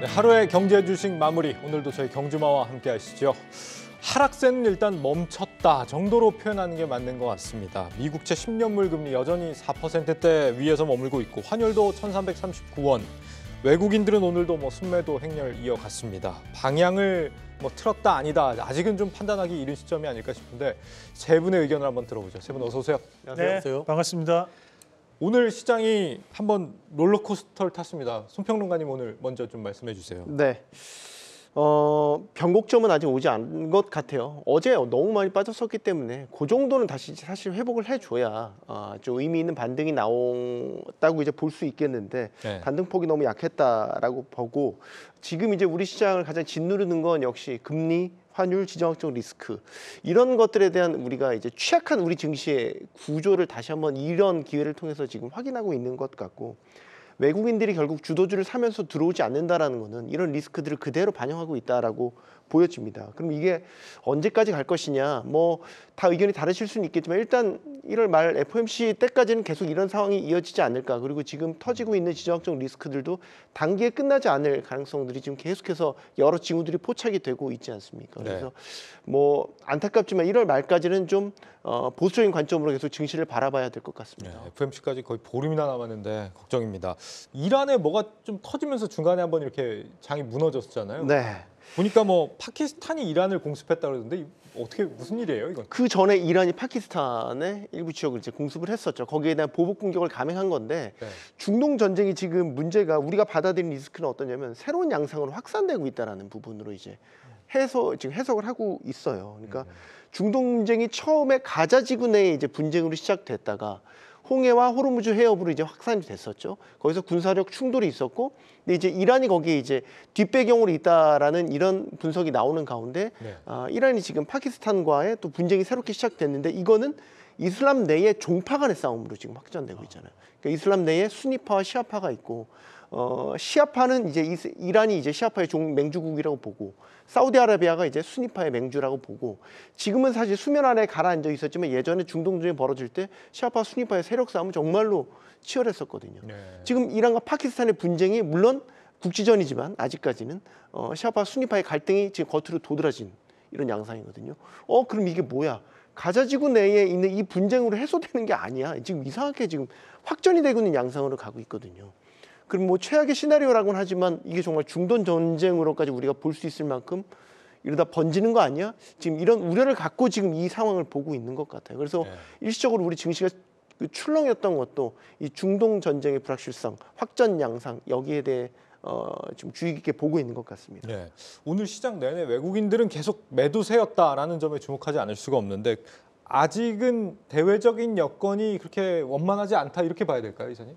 네, 하루의 경제 주식 마무리 오늘도 저희 경주마와 함께 하시죠. 하락세는 일단 멈췄다 정도로 표현하는 게 맞는 것 같습니다. 미국채 10년물 금리 여전히 4%대 위에서 머물고 있고 환율도 1,339원. 외국인들은 오늘도 뭐 순매도 행렬 이어갔습니다. 방향을 뭐 틀었다 아니다 아직은 좀 판단하기 이른 시점이 아닐까 싶은데 세 분의 의견을 한번 들어보죠. 세 분 어서 오세요. 네, 안녕하세요. 네, 반갑습니다. 오늘 시장이 한번 롤러코스터를 탔습니다. 손평론가님 오늘 먼저 좀 말씀해 주세요. 네. 어, 변곡점은 아직 오지 않은 것 같아요. 어제 너무 많이 빠졌었기 때문에 그 정도는 다시 사실 회복을 해줘야 어, 좀 의미 있는 반등이 나온다고 이제 볼 수 있겠는데 네. 반등폭이 너무 약했다라고 보고 지금 이제 우리 시장을 가장 짓누르는 건 역시 금리 환율, 지정학적 리스크 이런 것들에 대한 우리가 이제 취약한 우리 증시의 구조를 다시 한번 이런 기회를 통해서 지금 확인하고 있는 것 같고 외국인들이 결국 주도주를 사면서 들어오지 않는다라는 거는 이런 리스크들을 그대로 반영하고 있다라고 보여집니다. 그럼 이게 언제까지 갈 것이냐 뭐 다 의견이 다르실 수는 있겠지만 일단 1월 말 FOMC 때까지는 계속 이런 상황이 이어지지 않을까 그리고 지금 터지고 있는 지정학적 리스크들도 단기에 끝나지 않을 가능성들이 지금 계속해서 여러 징후들이 포착이 되고 있지 않습니까? 네. 그래서 네. 뭐 안타깝지만 1월 말까지는 좀 어, 보수적인 관점으로 계속 증시를 바라봐야 될 것 같습니다. 네, FOMC까지 거의 보름이나 남았는데 걱정입니다. 이란에 뭐가 좀 터지면서 중간에 한번 이렇게 장이 무너졌잖아요. 네. 보니까 뭐 파키스탄이 이란을 공습했다 그러는데 어떻게 무슨 일이에요 이건? 그 전에 이란이 파키스탄의 일부 지역을 이제 공습을 했었죠. 거기에 대한 보복 공격을 감행한 건데 네. 중동 전쟁이 지금 문제가 우리가 받아들인 리스크는 어떠냐면 새로운 양상으로 확산되고 있다라는 부분으로 이제 해석 지금 해석을 하고 있어요. 그러니까 음. 중동 전쟁이 처음에 가자 지구 내에 이제 분쟁으로 시작됐다가 홍해와 호르무즈 해협으로 이제 확산이 됐었죠. 거기서 군사력 충돌이 있었고, 근데 이제 이란이 거기에 이제 뒷배경으로 있다라는 이런 분석이 나오는 가운데, 네. 아, 이란이 지금 파키스탄과의 또 분쟁이 새롭게 시작됐는데, 이거는 이슬람 내에 종파 간의 싸움으로 지금 확전되고 아. 있잖아요. 그러니까 이슬람 내에 순위파와 시아파가 있고, 어, 시아파는 이제 이란이 이제 시아파의 종 맹주국이라고 보고 사우디아라비아가 이제 순위파의 맹주라고 보고 지금은 사실 수면 안에 가라앉아 있었지만 예전에 중동전이 벌어질 때 시아파 순위파의 세력 싸움은 정말로 치열했었거든요. 네. 지금 이란과 파키스탄의 분쟁이 물론 국지전이지만 아직까지는 어, 시아파 순위파의 갈등이 지금 겉으로 도드라진 이런 양상이거든요. 어 그럼 이게 뭐야? 가자지구 내에 있는 이 분쟁으로 해소되는 게 아니야. 지금 이상하게 지금 확전이 되고 있는 양상으로 가고 있거든요. 그럼 뭐 최악의 시나리오라고는 하지만 이게 정말 중동 전쟁으로까지 우리가 볼 수 있을 만큼 이러다 번지는 거 아니야? 지금 이런 우려를 갖고 지금 이 상황을 보고 있는 것 같아요. 그래서 네. 일시적으로 우리 증시가 그 출렁였던 것도 이 중동 전쟁의 불확실성, 확전 양상 여기에 대해 어, 지금 주의 깊게 보고 있는 것 같습니다. 네. 오늘 시장 내내 외국인들은 계속 매도세였다라는 점에 주목하지 않을 수가 없는데 아직은 대외적인 여건이 그렇게 원만하지 않다 이렇게 봐야 될까요, 이사님?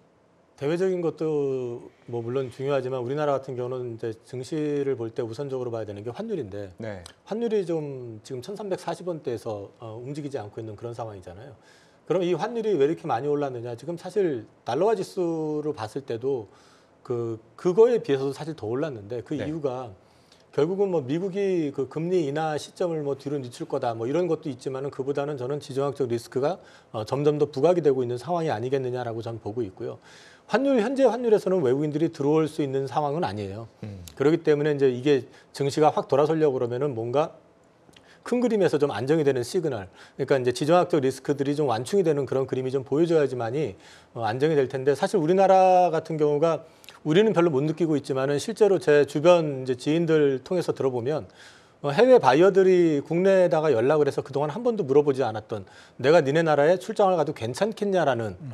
대외적인 것도 뭐 물론 중요하지만 우리나라 같은 경우는 이제 증시를 볼 때 우선적으로 봐야 되는 게 환율인데 네. 환율이 좀 지금 1,340원대에서 어, 움직이지 않고 있는 그런 상황이잖아요. 그럼 이 환율이 왜 이렇게 많이 올랐느냐? 지금 사실 달러화 지수로 봤을 때도 그 그거에 비해서도 사실 더 올랐는데 그 네. 이유가 결국은 뭐 미국이 그 금리 인하 시점을 뭐 뒤로 늦출 거다 뭐 이런 것도 있지만은 그보다는 저는 지정학적 리스크가 어, 점점 더 부각이 되고 있는 상황이 아니겠느냐라고 저는 보고 있고요. 환율 현재 환율에서는 외국인들이 들어올 수 있는 상황은 아니에요. 음. 그렇기 때문에 이제 이게 증시가 확 돌아서려고 그러면은 뭔가 큰 그림에서 좀 안정이 되는 시그널, 그러니까 이제 지정학적 리스크들이 좀 완충이 되는 그런 그림이 좀 보여줘야지만이 어, 안정이 될 텐데 사실 우리나라 같은 경우가 우리는 별로 못 느끼고 있지만은 실제로 제 주변 이제 지인들 통해서 들어보면 어, 해외 바이어들이 국내에다가 연락을 해서 그동안 한 번도 물어보지 않았던 내가 니네 나라에 출장을 가도 괜찮겠냐라는 음.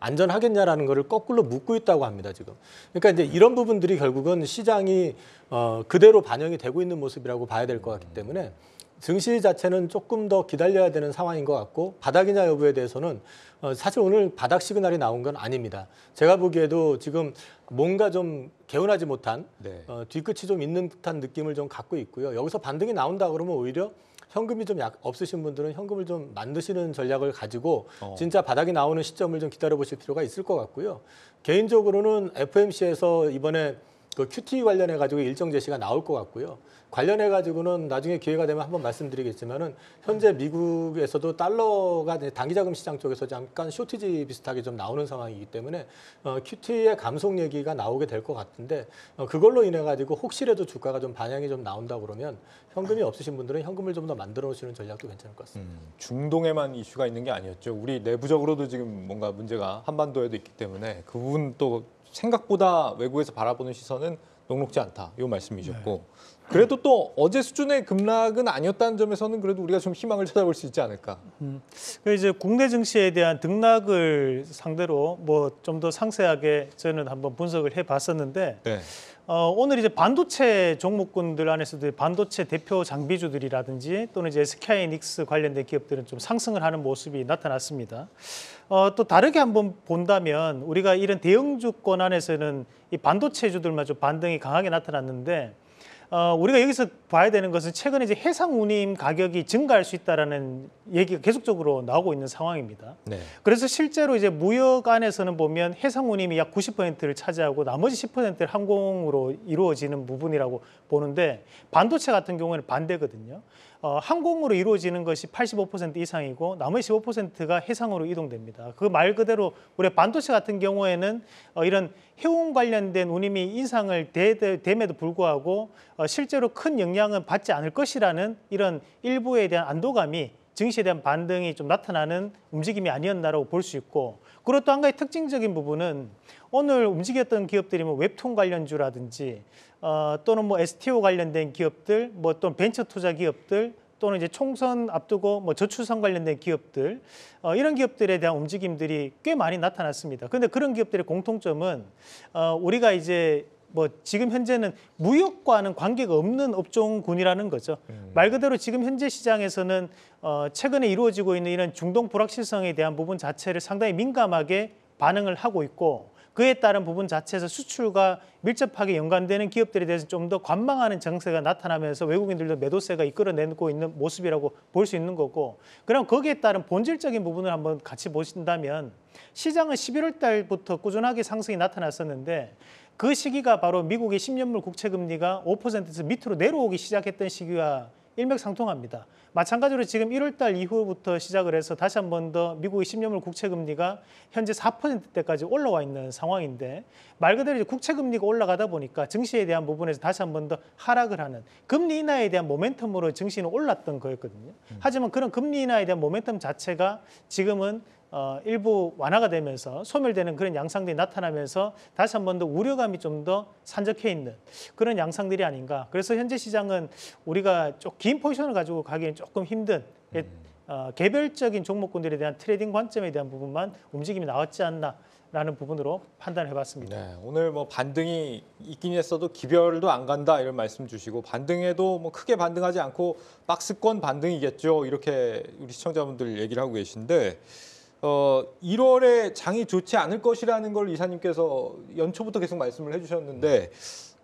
안전하겠냐라는 것을 거꾸로 묻고 있다고 합니다 지금. 그러니까 이제 이런 부분들이 결국은 시장이 어, 그대로 반영이 되고 있는 모습이라고 봐야 될 것 같기 때문에 증시 자체는 조금 더 기다려야 되는 상황인 것 같고 바닥이냐 여부에 대해서는 어, 사실 오늘 바닥 시그널이 나온 건 아닙니다. 제가 보기에도 지금 뭔가 좀 개운하지 못한 네. 어, 뒤끝이 좀 있는 듯한 느낌을 좀 갖고 있고요. 여기서 반등이 나온다 그러면 오히려 현금이 좀 약, 없으신 분들은 현금을 좀 만드시는 전략을 가지고 어. 진짜 바닥이 나오는 시점을 좀 기다려 보실 필요가 있을 것 같고요. 개인적으로는 FMC에서 이번에 또 그 QT 관련해 가지고 일정 제시가 나올 것 같고요. 관련해 가지고는 나중에 기회가 되면 한번 말씀드리겠지만은 현재 미국에서도 달러가 단기 자금 시장 쪽에서 잠깐 쇼티지 비슷하게 좀 나오는 상황이기 때문에 어, QT의 감속 얘기가 나오게 될 것 같은데 어, 그걸로 인해 가지고 혹시라도 주가가 좀 반향이 좀 나온다 그러면 현금이 없으신 분들은 현금을 좀 더 만들어 놓으시는 전략도 괜찮을 것 같습니다. 음, 중동에만 이슈가 있는 게 아니었죠. 우리 내부적으로도 지금 뭔가 문제가 한반도에도 있기 때문에 그 부분 또 생각보다 외국에서 바라보는 시선은 녹록지 않다. 이 말씀이셨고 네. 그래도 또 어제 수준의 급락은 아니었다는 점에서는 그래도 우리가 좀 희망을 찾아볼 수 있지 않을까. 음. 그 이제 국내 증시에 대한 등락을 상대로 뭐 좀 더 상세하게 저는 한번 분석을 해봤었는데 네. 어, 오늘 이제 반도체 종목군들 안에서도 반도체 대표 장비주들이라든지 또는 이제 SK이닉스 관련된 기업들은 좀 상승을 하는 모습이 나타났습니다. 어, 또 다르게 한번 본다면 우리가 이런 대응주권 안에서는 이 반도체주들마저 반등이 강하게 나타났는데 어, 우리가 여기서 봐야 되는 것은 최근에 이제 해상 운임 가격이 증가할 수 있다라는 얘기가 계속적으로 나오고 있는 상황입니다. 네. 그래서 실제로 이제 무역 안에서는 보면 해상 운임이 약 90%를 차지하고 나머지 10%를 항공으로 이루어지는 부분이라고 보는데 반도체 같은 경우에는 반대거든요. 어, 항공으로 이루어지는 것이 85% 이상이고 나머지 15%가 해상으로 이동됩니다. 그 말 그대로 우리 반도체 같은 경우에는 어, 이런 해운 관련된 운임이 인상을 됨에도 불구하고 어, 실제로 큰 영향은 받지 않을 것이라는 이런 일부에 대한 안도감이 증시에 대한 반등이 좀 나타나는 움직임이 아니었나라고 볼 수 있고 그리고 또 한 가지 특징적인 부분은 오늘 움직였던 기업들이 뭐 웹툰 관련주라든지 어, 또는 뭐 STO 관련된 기업들, 뭐 또는 벤처 투자 기업들, 또는 이제 총선 앞두고 뭐 저출산 관련된 기업들 어, 이런 기업들에 대한 움직임들이 꽤 많이 나타났습니다. 그런데 그런 기업들의 공통점은 어, 우리가 이제 뭐 지금 현재는 무역과는 관계가 없는 업종군이라는 거죠. 음. 말 그대로 지금 현재 시장에서는 어, 최근에 이루어지고 있는 이런 중동 불확실성에 대한 부분 자체를 상당히 민감하게 반응을 하고 있고 그에 따른 부분 자체에서 수출과 밀접하게 연관되는 기업들에 대해서 좀 더 관망하는 정세가 나타나면서 외국인들도 매도세가 이끌어내고 있는 모습이라고 볼 수 있는 거고 그럼 거기에 따른 본질적인 부분을 한번 같이 보신다면 시장은 11월 달부터 꾸준하게 상승이 나타났었는데 그 시기가 바로 미국의 10년물 국채 금리가 5%에서 밑으로 내려오기 시작했던 시기가 일맥상통합니다. 마찬가지로 지금 1월달 이후부터 시작을 해서 다시 한번 더 미국의 10년물 국채금리가 현재 4%대까지 올라와 있는 상황인데 말 그대로 국채금리가 올라가다 보니까 증시에 대한 부분에서 다시 한번 더 하락을 하는 금리 인하에 대한 모멘텀으로 증시는 올랐던 거였거든요. 음. 하지만 그런 금리 인하에 대한 모멘텀 자체가 지금은 어, 일부 완화가 되면서 소멸되는 그런 양상들이 나타나면서 다시 한번 더 우려감이 좀 더 산적해 있는 그런 양상들이 아닌가. 그래서 현재 시장은 우리가 좀긴 포지션을 가지고 가기엔 조금 힘든 음. 어, 개별적인 종목군들에 대한 트레이딩 관점에 대한 부분만 움직임이 나왔지 않나. 라는 부분으로 판단해 을 봤습니다. 네, 오늘 뭐 반등이 있긴 했어도 기별도 안 간다 이런 말씀 주시고 반등에도뭐 크게 반등하지 않고 박스권 반등이겠죠. 이렇게 우리 시청자분들 얘기를 하고 계신데 어, 1월에 장이 좋지 않을 것이라는 걸 이사님께서 연초부터 계속 말씀을 해주셨는데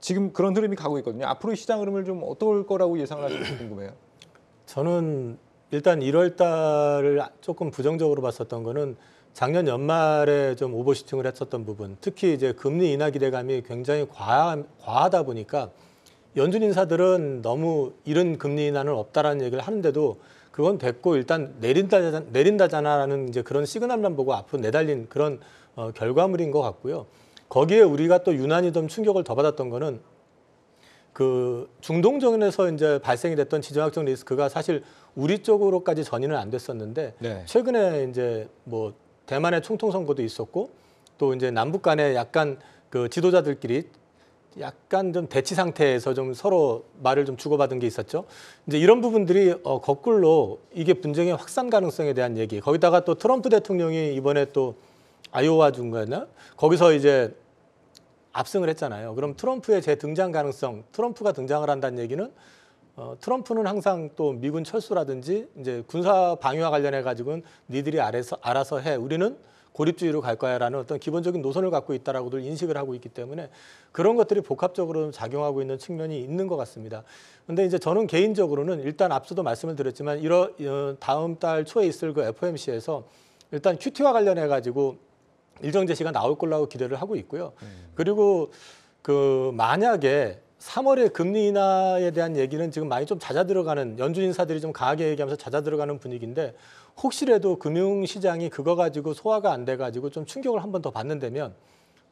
지금 그런 흐름이 가고 있거든요. 앞으로 시장 흐름을 좀 어떨 거라고 예상을 하시는지 궁금해요. 저는 일단 1월 달을 조금 부정적으로 봤었던 거는 작년 연말에 좀 오버슈팅을 했었던 부분, 특히 이제 금리 인하 기대감이 굉장히 과하, 과하다 보니까 연준 인사들은 너무 이런 금리 인하는 없다라는 얘기를 하는데도 그건 됐고 일단 내린다 내린다잖아라는 이제 그런 시그널만 보고 앞으로 내달린 그런 어, 결과물인 것 같고요. 거기에 우리가 또 유난히 좀 충격을 더 받았던 거는 그 중동 정연에서 이제 발생이 됐던 지정학적 리스크가 사실 우리 쪽으로까지 전이는 안 됐었는데 네. 최근에 이제 뭐 대만의 총통 선거도 있었고 또 이제 남북 간에 약간 그 지도자들끼리 약간 좀 대치 상태에서 좀 서로 말을 좀 주고받은 게 있었죠. 이제 이런 부분들이 어, 거꾸로 이게 분쟁의 확산 가능성에 대한 얘기. 거기다가 또 트럼프 대통령이 이번에 또 아이오와 중간에 거기서 이제 압승을 했잖아요. 그럼 트럼프의 재등장 가능성, 트럼프가 등장을 한다는 얘기는 어, 트럼프는 항상 또 미군 철수라든지 이제 군사 방위와 관련해 가지고는 니들이 알아서 알아서 해. 우리는 고립주의로 갈 거야라는 어떤 기본적인 노선을 갖고 있다라고들 인식을 하고 있기 때문에 그런 것들이 복합적으로 작용하고 있는 측면이 있는 것 같습니다. 근데 이제 저는 개인적으로는 일단 앞서도 말씀을 드렸지만 이러 어, 다음 달 초에 있을 그 FOMC에서 일단 QT와 관련해 가지고 일정 제시가 나올 거라고 기대를 하고 있고요. 음. 그리고 그 만약에 3월에 금리 인하에 대한 얘기는 지금 많이 좀 잦아 들어가는 연준 인사들이 좀 강하게 얘기하면서 잦아 들어가는 분위기인데 혹시라도 금융시장이 그거 가지고 소화가 안 돼가지고 좀 충격을 한 번 더 받는다면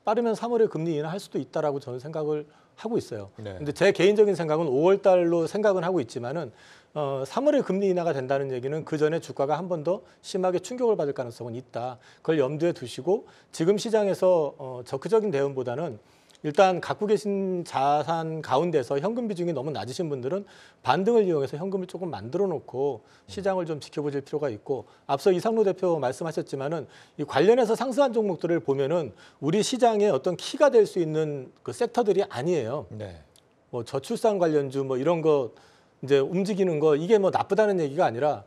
빠르면 3월에 금리 인하할 수도 있다라고 저는 생각을 하고 있어요. 네. 근데 제 개인적인 생각은 5월 달로 생각은 하고 있지만은 어, 3월에 금리 인하가 된다는 얘기는 그 전에 주가가 한 번 더 심하게 충격을 받을 가능성은 있다. 그걸 염두에 두시고 지금 시장에서 어, 적극적인 대응보다는 일단 갖고 계신 자산 가운데서 현금 비중이 너무 낮으신 분들은 반등을 이용해서 현금을 조금 만들어 놓고 시장을 좀 지켜보실 필요가 있고 앞서 이상로 대표 말씀하셨지만은 이 관련해서 상승한 종목들을 보면은 우리 시장의 어떤 키가 될 수 있는 그 섹터들이 아니에요. 네. 뭐 저출산 관련주 뭐 이런 거 이제 움직이는 거 이게 뭐 나쁘다는 얘기가 아니라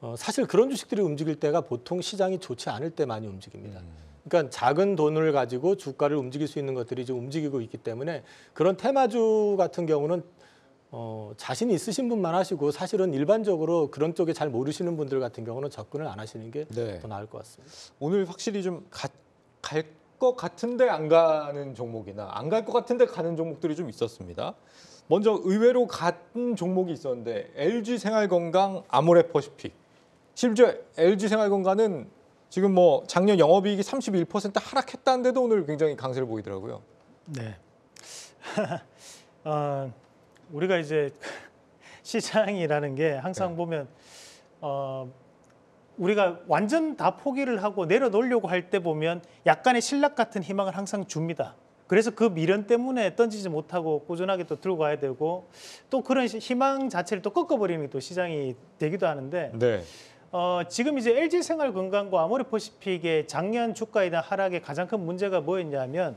어 사실 그런 주식들이 움직일 때가 보통 시장이 좋지 않을 때 많이 움직입니다. 음. 그러니까 작은 돈을 가지고 주가를 움직일 수 있는 것들이 지금 움직이고 있기 때문에 그런 테마주 같은 경우는 어, 자신 있으신 분만 하시고 사실은 일반적으로 그런 쪽에 잘 모르시는 분들 같은 경우는 접근을 안 하시는 게더 네. 나을 것 같습니다. 오늘 확실히 좀 갈 것 같은데 안 가는 종목이나 안 갈 것 같은데 가는 종목들이 좀 있었습니다. 먼저 의외로 간 종목이 있었는데 LG 생활건강 아모레퍼시픽 심지어 LG 생활건강은 지금 뭐 작년 영업이익이 31% 하락했다는데도 오늘 굉장히 강세를 보이더라고요. 네. 어, 우리가 이제 시장이라는 게 항상 네. 보면 어, 우리가 완전 다 포기를 하고 내려놓으려고 할 때 보면 약간의 신락 같은 희망을 항상 줍니다. 그래서 그 미련 때문에 던지지 못하고 꾸준하게 또 들고 가야 되고 또 그런 희망 자체를 또 꺾어버리는 게또 시장이 되기도 하는데 네. 어, 지금 이제 LG생활건강과 아모레퍼시픽의 작년 주가에 대한 하락의 가장 큰 문제가 뭐였냐면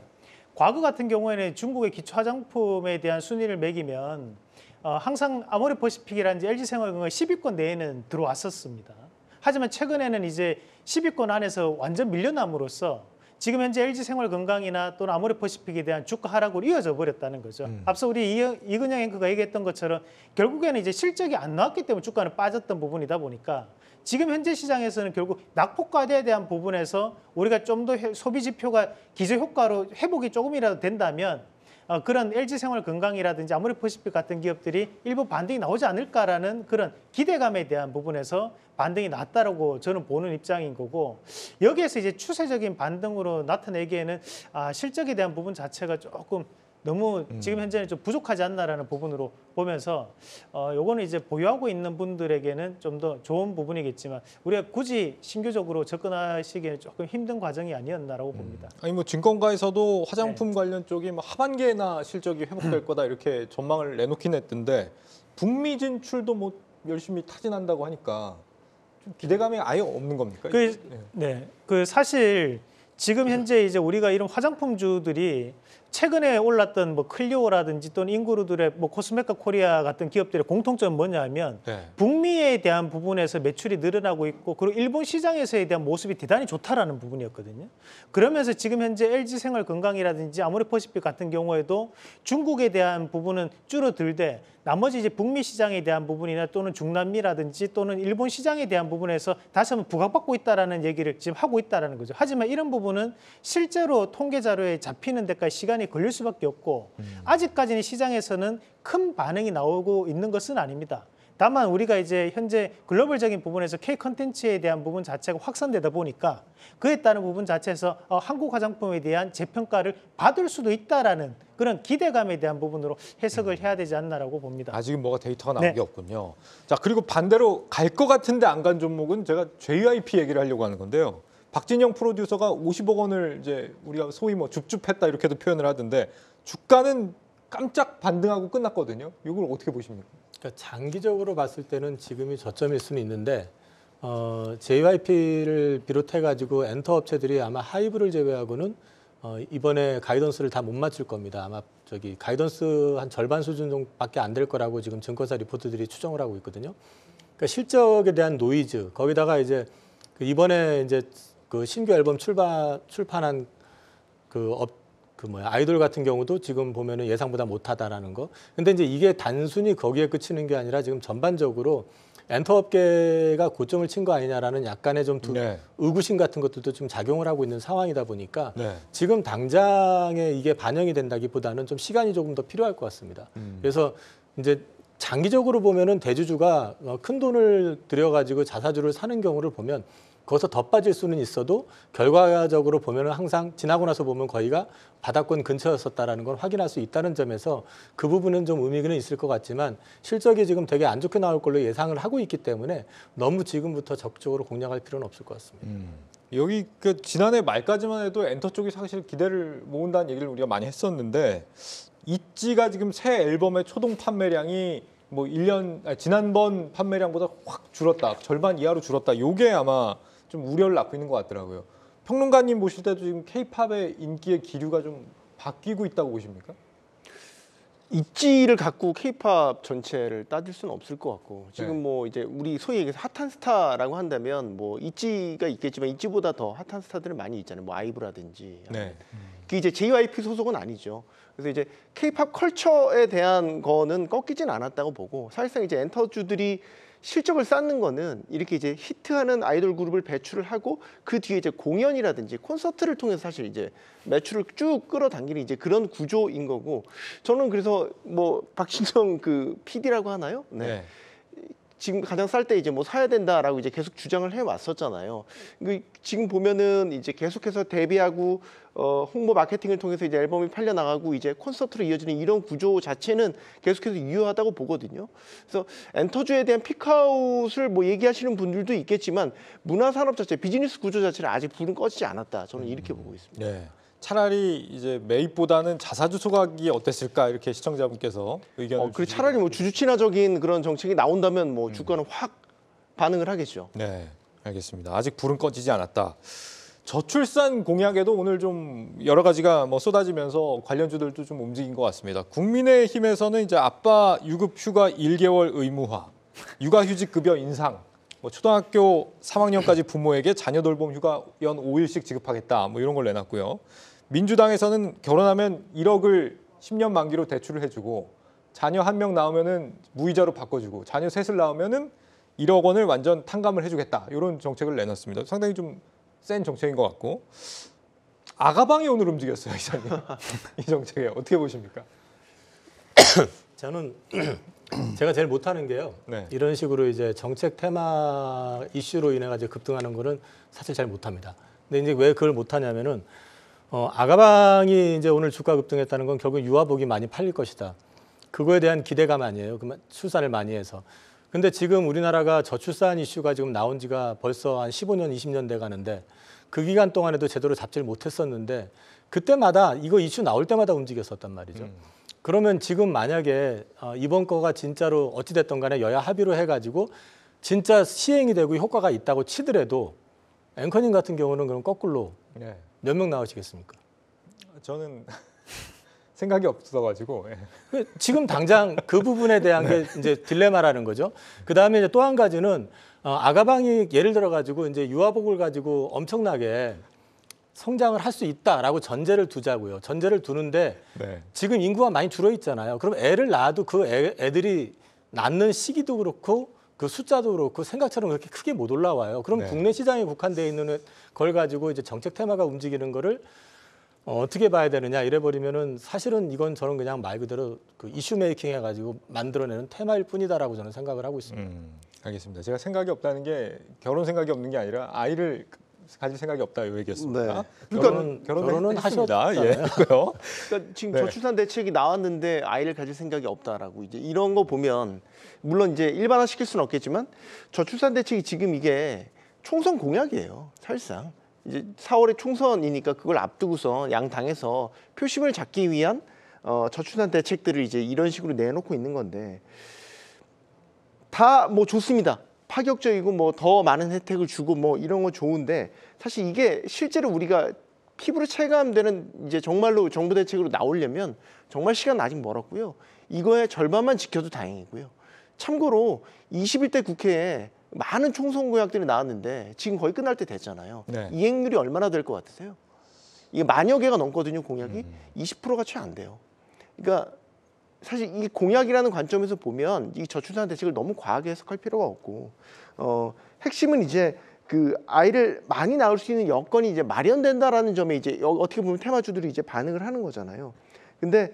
과거 같은 경우에는 중국의 기초 화장품에 대한 순위를 매기면 어, 항상 아모레퍼시픽이라든지 LG생활건강 10위권 내에는 들어왔었습니다. 하지만 최근에는 이제 10위권 안에서 완전 밀려남으로써 지금 현재 LG 생활 건강이나 또는 아모레퍼시픽에 대한 주가 하락으로 이어져 버렸다는 거죠. 음. 앞서 우리 이근영 앵커가 얘기했던 것처럼 결국에는 이제 실적이 안 나왔기 때문에 주가는 빠졌던 부분이다 보니까 지금 현재 시장에서는 결국 낙폭과대에 대한 부분에서 우리가 좀 더 소비 지표가 기저 효과로 회복이 조금이라도 된다면 어, 그런 LG생활건강이라든지 아모리퍼시픽 같은 기업들이 일부 반등이 나오지 않을까라는 그런 기대감에 대한 부분에서 반등이 났다라고 저는 보는 입장인 거고 여기에서 이제 추세적인 반등으로 나타내기에는 아, 실적에 대한 부분 자체가 조금 너무 음. 지금 현재는 좀 부족하지 않나라는 부분으로 보면서 어, 요거는 이제 보유하고 있는 분들에게는 좀 더 좋은 부분이겠지만 우리가 굳이 신규적으로 접근하시기에는 조금 힘든 과정이 아니었나라고 음. 봅니다. 아니 뭐 증권가에서도 화장품 네. 관련 쪽이 하반기에나 실적이 회복될 거다 이렇게 전망을 내놓긴 했던데 북미 진출도 뭐 열심히 타진한다고 하니까 좀 기대감이 아예 없는 겁니까? 그, 네. 네. 그 사실 지금 현재 이제 우리가 이런 화장품주들이 최근에 올랐던 뭐 클리오라든지 또는 인구르들의 뭐 코스메카 코리아 같은 기업들의 공통점은 뭐냐면 네. 북미에 대한 부분에서 매출이 늘어나고 있고 그리고 일본 시장에서에 대한 모습이 대단히 좋다라는 부분이었거든요. 그러면서 지금 현재 LG 생활 건강이라든지 아모레퍼시픽 같은 경우에도 중국에 대한 부분은 줄어들되 나머지 이제 북미 시장에 대한 부분이나 또는 중남미라든지 또는 일본 시장에 대한 부분에서 다시 한번 부각받고 있다라는 얘기를 지금 하고 있다라는 거죠. 하지만 이런 부분은 실제로 통계 자료에 잡히는 데까지 시간 시간이 걸릴 수밖에 없고 음. 아직까지는 시장에서는 큰 반응이 나오고 있는 것은 아닙니다. 다만 우리가 이제 현재 글로벌적인 부분에서 K 컨텐츠에 대한 부분 자체가 확산되다 보니까 그에 따른 부분 자체에서 어, 한국 화장품에 대한 재평가를 받을 수도 있다라는 그런 기대감에 대한 부분으로 해석을 해야 되지 않나라고 봅니다. 아직은 뭐가 데이터가 나온 네. 게 없군요. 자 그리고 반대로 갈 것 같은데 안 간 종목은 제가 JYP 얘기를 하려고 하는 건데요. 박진영 프로듀서가 50억 원을 이제 우리가 소위 뭐 줍줍했다 이렇게도 표현을 하던데 주가는 깜짝 반등하고 끝났거든요. 이걸 어떻게 보십니까? 그러니까 장기적으로 봤을 때는 지금이 저점일 수는 있는데 어, JYP를 비롯해 가지고 엔터 업체들이 아마 하이브를 제외하고는 어, 이번에 가이던스를 다 못 맞출 겁니다. 아마 저기 가이던스 한 절반 수준 밖에안 될 거라고 지금 증권사 리포트들이 추정을 하고 있거든요. 그러니까 실적에 대한 노이즈 거기다가 이제 그 이번에 이제 그 신규 앨범 출발 출판한 그 업, 그 뭐야 아이돌 같은 경우도 지금 보면은 예상보다 못하다라는 거. 근데 이제 이게 단순히 거기에 그치는 게 아니라 지금 전반적으로 엔터 업계가 고점을 친 거 아니냐라는 약간의 좀 두, 네. 의구심 같은 것들도 좀 작용을 하고 있는 상황이다 보니까 네. 지금 당장에 이게 반영이 된다기보다는 좀 시간이 조금 더 필요할 것 같습니다. 음. 그래서 이제 장기적으로 보면은 대주주가 어, 큰 돈을 들여가지고 자사주를 사는 경우를 보면 거기서 더 빠질 수는 있어도 결과적으로 보면 항상 지나고 나서 보면 거기가 바닥권 근처였었다는걸 확인할 수 있다는 점에서 그 부분은 좀 의미는 있을 것 같지만 실적이 지금 되게 안 좋게 나올 걸로 예상을 하고 있기 때문에 너무 지금부터 적극적으로 공략할 필요는 없을 것 같습니다. 음. 여기 그 지난해 말까지만 해도 엔터 쪽이 사실 기대를 모은다는 얘기를 우리가 많이 했었는데 있지가 지금 새 앨범의 초동 판매량이 뭐 1년 아니, 지난번 판매량보다 확 줄었다. 절반 이하로 줄었다. 요게 아마 좀 우려를 낳고 있는 것 같더라고요. 평론가님 보실 때도 지금 케이팝의 인기의 기류가 좀 바뀌고 있다고 보십니까? 있지를 갖고 케이팝 전체를 따질 수는 없을 것 같고 네. 지금 네. 뭐 이제 우리 소위 얘기해서 핫한 스타라고 한다면 뭐있지가 있겠지만 있지보다더 핫한 스타들은 많이 있잖아요 뭐 아이브라든지 네. 그 이제 JYP 소속은 아니죠 그래서 이제 케이팝 컬처에 대한 거는 꺾이진 않았다고 보고 사실상 이제 엔터주들이 실적을 쌓는 거는 이렇게 이제 히트하는 아이돌 그룹을 배출을 하고 그 뒤에 이제 공연이라든지 콘서트를 통해서 사실 이제 매출을 쭉 끌어당기는 이제 그런 구조인 거고 저는 그래서 뭐 박신정 그 PD라고 하나요? 네. 네. 지금 가장 쌀 때 이제 뭐 사야 된다라고 이제 계속 주장을 해 왔었잖아요. 그 지금 보면은 이제 계속해서 데뷔하고 어 홍보 마케팅을 통해서 이제 앨범이 팔려 나가고 이제 콘서트로 이어지는 이런 구조 자체는 계속해서 유효하다고 보거든요. 그래서 엔터주에 대한 피카아웃을 뭐 얘기하시는 분들도 있겠지만 문화 산업 자체 비즈니스 구조 자체를 아직 불은 꺼지지 않았다. 저는 이렇게 보고 있습니다. 네. 차라리 이제 매입보다는 자사주 소각이 어땠을까 이렇게 시청자분께서 의견을 어, 그리고 차라리 뭐 주주 친화적인 그런 정책이 나온다면 뭐 음. 주가는 확 반응을 하겠죠. 네, 알겠습니다. 아직 불은 꺼지지 않았다. 저출산 공약에도 오늘 좀 여러 가지가 뭐 쏟아지면서 관련주들도 좀 움직인 것 같습니다. 국민의힘에서는 이제 아빠 유급 휴가 1개월 의무화, 육아휴직 급여 인상, 뭐 초등학교 3학년까지 부모에게 자녀 돌봄 휴가 연 5일씩 지급하겠다 뭐 이런 걸 내놨고요. 민주당에서는 결혼하면 1억을 10년 만기로 대출을 해주고 자녀 한 명 나오면은 무이자로 바꿔주고 자녀 셋을 나오면은 1억 원을 완전 탕감을 해주겠다 이런 정책을 내놨습니다. 상당히 좀 센 정책인 것 같고 아가방이 오늘 움직였어요 이사님 이 정책에 어떻게 보십니까? 저는 제가 제일 못하는 게요. 네. 이런 식으로 이제 정책 테마 이슈로 인해 가지고 급등하는 거는 사실 잘 못합니다. 근데 이제 왜 그걸 못하냐면은 어, 아가방이 이제 오늘 주가 급등했다는 건 결국 유아복이 많이 팔릴 것이다. 그거에 대한 기대감 아니에요. 그만 출산을 많이 해서. 근데 지금 우리나라가 저출산 이슈가 지금 나온 지가 벌써 한 15년, 20년 돼 가는데 그 기간 동안에도 제대로 잡지를 못했었는데 그때마다 이거 이슈 나올 때마다 움직였었단 말이죠. 음. 그러면 지금 만약에 어, 이번 거가 진짜로 어찌됐던 간에 여야 합의로 해가지고 진짜 시행이 되고 효과가 있다고 치더라도 앵커님 같은 경우는 그럼 거꾸로 네. 몇명 나오시겠습니까? 저는 생각이 없어가지고 예. 그 지금 당장 그 부분에 대한 네. 게 이제 딜레마라는 거죠. 그 다음에 또 한 가지는 어, 아가방이 예를 들어 가지고 이제 유아복을 가지고 엄청나게 성장을 할 수 있다라고 전제를 두자고요. 전제를 두는데 네. 지금 인구가 많이 줄어 있잖아요. 그럼 애를 낳아도 그 애, 애들이 낳는 시기도 그렇고 그 숫자도 그렇고 생각처럼 그렇게 크게 못 올라와요. 그럼 네. 국내 시장에 국한돼 있는 걸 가지고 이제 정책 테마가 움직이는 거를 어, 어떻게 봐야 되느냐 이래 버리면은 사실은 이건 저는 그냥 말 그대로 그 이슈 메이킹 해가지고 만들어내는 테마일 뿐이다라고 저는 생각을 하고 있습니다. 음, 알겠습니다. 제가 생각이 없다는 게 결혼 생각이 없는 게 아니라 아이를 가질 생각이 없다 이 얘기였습니다. 네. 그러니까 결혼, 결혼은 그 하십니다 아, 예. 네. 그러니까 지금 네. 저출산 대책이 나왔는데 아이를 가질 생각이 없다라고 이제 이런 거 보면 물론 이제 일반화 시킬 수는 없겠지만 저출산 대책이 지금 이게 총선 공약이에요. 사실상 이제 4월에 총선이니까 그걸 앞두고서 양 당에서 표심을 잡기 위한 어, 저출산 대책들을 이제 이런 식으로 내놓고 있는 건데 다 뭐 좋습니다. 파격적이고 뭐 더 많은 혜택을 주고 뭐 이런 건 좋은데 사실 이게 실제로 우리가 피부로 체감되는 이제 정말로 정부 대책으로 나오려면 정말 시간 아직 멀었고요. 이거의 절반만 지켜도 다행이고요. 참고로 21대 국회에 많은 총선 공약들이 나왔는데 지금 거의 끝날 때 됐잖아요. 네. 이행률이 얼마나 될 것 같으세요? 이게 만여 개가 넘거든요, 공약이. 음. 20%가 채 안 돼요. 그러니까 사실 이 공약이라는 관점에서 보면 이 저출산 대책을 너무 과하게 해석할 필요가 없고 어 핵심은 이제 그 아이를 많이 낳을 수 있는 여건이 이제 마련된다라는 점에 이제 어떻게 보면 테마주들이 이제 반응을 하는 거잖아요. 근데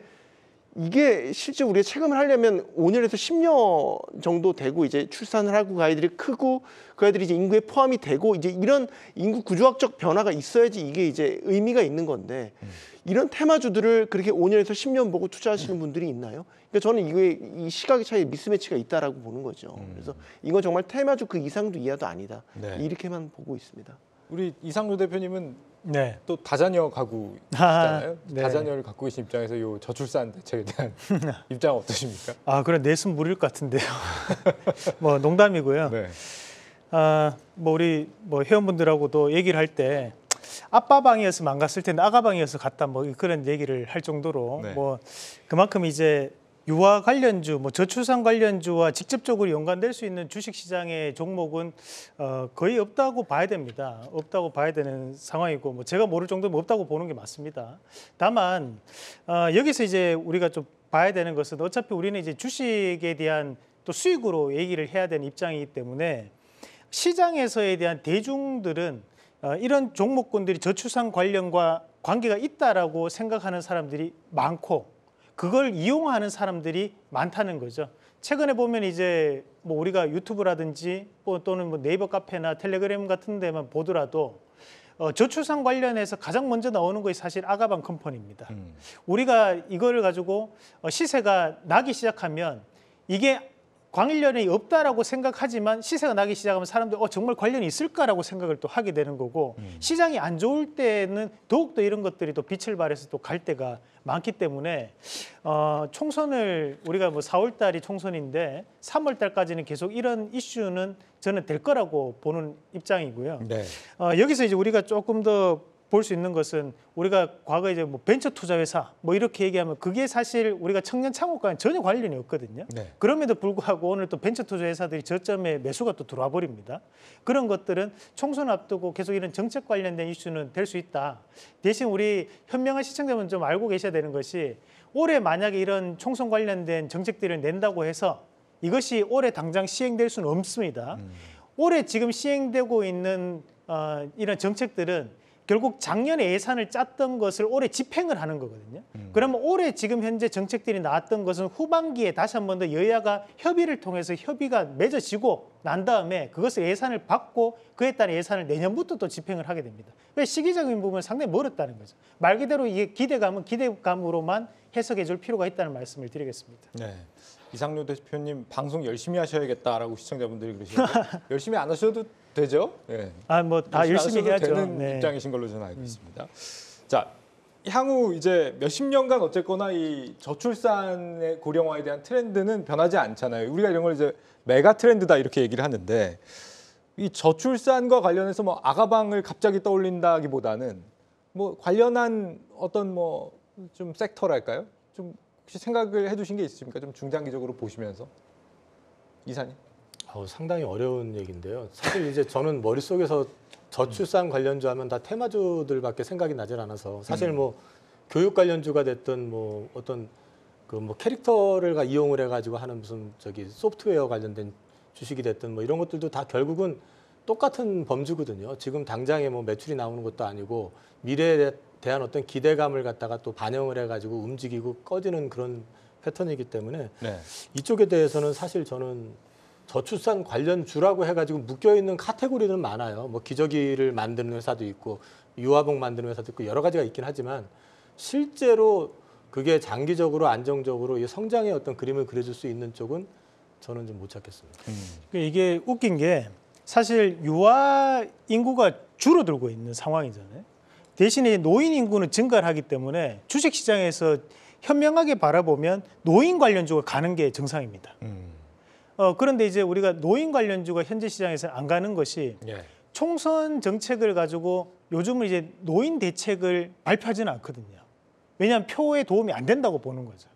이게 실제 우리가 체감을 하려면 5년에서 10년 정도 되고 이제 출산을 하고 그 아이들이 크고 그 아이들이 이제 인구에 포함이 되고 이제 이런 인구 구조학적 변화가 있어야지 이게 이제 의미가 있는 건데 음. 이런 테마주들을 그렇게 5년에서 10년 보고 투자하시는 분들이 있나요? 그러니까 저는 이게 이 시각의 차이 미스매치가 있다라고 보는 거죠. 음. 그래서 이건 정말 테마주 그 이상도 이하도 아니다. 네. 이렇게만 보고 있습니다. 우리 이상로 대표님은 네. 또 다자녀 가구잖아요. 아, 네. 다자녀를 갖고 계신 입장에서 요 저출산 대책에 대한 입장 어떠십니까? 아, 그래 내숨 무릴 것 같은데요. 뭐 농담이고요. 네. 아, 뭐 우리 뭐 회원분들하고도 얘기를 할때 아빠 방이어서 안 갔을 텐데 아가 방이어서 갔다 뭐 그런 얘기를 할 정도로 네. 뭐 그만큼 이제 유아 관련주, 뭐 저출산 관련주와 직접적으로 연관될 수 있는 주식 시장의 종목은 어, 거의 없다고 봐야 됩니다. 없다고 봐야 되는 상황이고, 뭐 제가 모를 정도면 없다고 보는 게 맞습니다. 다만 어, 여기서 이제 우리가 좀 봐야 되는 것은 어차피 우리는 이제 주식에 대한 또 수익으로 얘기를 해야 되는 입장이기 때문에 시장에서에 대한 대중들은 어, 이런 종목군들이 저출산 관련과 관계가 있다라고 생각하는 사람들이 많고 그걸 이용하는 사람들이 많다는 거죠. 최근에 보면 이제 뭐 우리가 유튜브라든지 뭐 또는 뭐 네이버 카페나 텔레그램 같은 데만 보더라도 어, 저출산 관련해서 가장 먼저 나오는 것이 사실 아가방 컴퍼니입니다. 음. 우리가 이거를 가지고 어, 시세가 나기 시작하면 이게 광일련이 없다라고 생각하지만 시세가 나기 시작하면 사람들 어 정말 관련이 있을까라고 생각을 또 하게 되는 거고 음. 시장이 안 좋을 때는 더욱더 이런 것들이 또 빛을 발해서 또 갈 때가 많기 때문에 어 총선을 우리가 뭐 4월 달이 총선인데 3월 달까지는 계속 이런 이슈는 저는 될 거라고 보는 입장이고요. 네. 어 여기서 이제 우리가 조금 더 볼수 있는 것은 우리가 과거 이제 뭐 벤처 투자 회사 뭐 이렇게 얘기하면 그게 사실 우리가 청년 창업과는 전혀 관련이 없거든요. 네. 그럼에도 불구하고 오늘 또 벤처 투자 회사들이 저점에 매수가 또 들어와 버립니다. 그런 것들은 총선 앞두고 계속 이런 정책 관련된 이슈는 될 수 있다. 대신 우리 현명한 시청자분 좀 알고 계셔야 되는 것이 올해 만약에 이런 총선 관련된 정책들을 낸다고 해서 이것이 올해 당장 시행될 수는 없습니다. 음. 올해 지금 시행되고 있는 어, 이런 정책들은 결국 작년에 예산을 짰던 것을 올해 집행을 하는 거거든요. 음. 그러면 올해 지금 현재 정책들이 나왔던 것은 후반기에 다시 한 번 더 여야가 협의를 통해서 협의가 맺어지고 난 다음에 그것을 예산을 받고 그에 따른 예산을 내년부터 또 집행을 하게 됩니다. 시기적인 부분은 상당히 멀었다는 거죠. 말 그대로 이게 기대감은 기대감으로만 해석해 줄 필요가 있다는 말씀을 드리겠습니다. 네. 이상료 대표님 방송 열심히 하셔야겠다라고 시청자분들이 그러시는데 열심히 안 하셔도 되죠? 예. 아, 뭐다 열심히 해야죠. 되는 네. 입장이신 걸로 저는 알고 음. 있습니다. 자, 향후 이제 몇십 년간 어쨌거나 이 저출산의 고령화에 대한 트렌드는 변하지 않잖아요. 우리가 이런 걸 이제 메가 트렌드다 이렇게 얘기를 하는데 이 저출산과 관련해서 뭐 아가방을 갑자기 떠올린다기보다는 뭐 관련한 어떤 뭐 좀 섹터랄까요? 좀 혹시 생각을 해두신 게 있습니까? 좀 중장기적으로 보시면서 이사님. 어, 상당히 어려운 얘기인데요. 사실 이제 저는 머릿속에서 저출산 관련주 하면 다 테마주들밖에 생각이 나질 않아서 사실 음. 뭐 교육 관련주가 됐든 뭐 어떤 그 뭐 캐릭터를 이용을 해가지고 하는 무슨 저기 소프트웨어 관련된 주식이 됐든 뭐 이런 것들도 다 결국은 똑같은 범주거든요. 지금 당장에 뭐 매출이 나오는 것도 아니고 미래에 대한 어떤 기대감을 갖다가 또 반영을 해가지고 움직이고 꺼지는 그런 패턴이기 때문에 네. 이쪽에 대해서는 사실 저는 저출산 관련 주라고 해가지고 묶여있는 카테고리는 많아요. 뭐 기저귀를 만드는 회사도 있고 유아복 만드는 회사도 있고 여러 가지가 있긴 하지만 실제로 그게 장기적으로 안정적으로 이 성장의 어떤 그림을 그려줄 수 있는 쪽은 저는 좀 못 찾겠습니다. 음. 그러니까 이게 웃긴 게 사실 유아 인구가 줄어들고 있는 상황이잖아요. 대신에 노인 인구는 증가를 하기 때문에 주식시장에서 현명하게 바라보면 노인 관련주가 가는 게 정상입니다. 음. 어, 그런데 이제 우리가 노인 관련주가 현재 시장에서 안 가는 것이 예. 총선 정책을 가지고 요즘은 이제 노인 대책을 발표하지는 않거든요. 왜냐하면 표에 도움이 안 된다고 보는 거죠.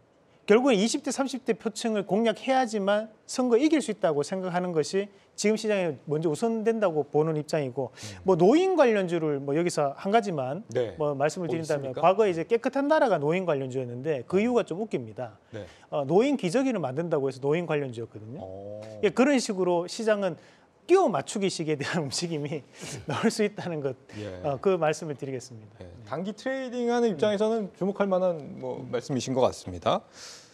결국은 20대, 30대 표층을 공략해야지만 선거 이길 수 있다고 생각하는 것이 지금 시장에 먼저 우선된다고 보는 입장이고 음. 뭐 노인 관련주를 뭐 여기서 한 가지만 네. 뭐 말씀을 드린다면 과거에 이제 깨끗한 나라가 노인 관련주였는데 그 네. 이유가 좀 웃깁니다. 네. 어, 노인 기저귀를 만든다고 해서 노인 관련주였거든요. 어. 예, 그런 식으로 시장은 띄워 맞추기식에 대한 움직임이 나올 수 있다는 것, 예. 어, 그 말씀을 드리겠습니다. 예. 네. 단기 트레이딩하는 음. 입장에서는 주목할 만한 뭐 말씀이신 것 같습니다.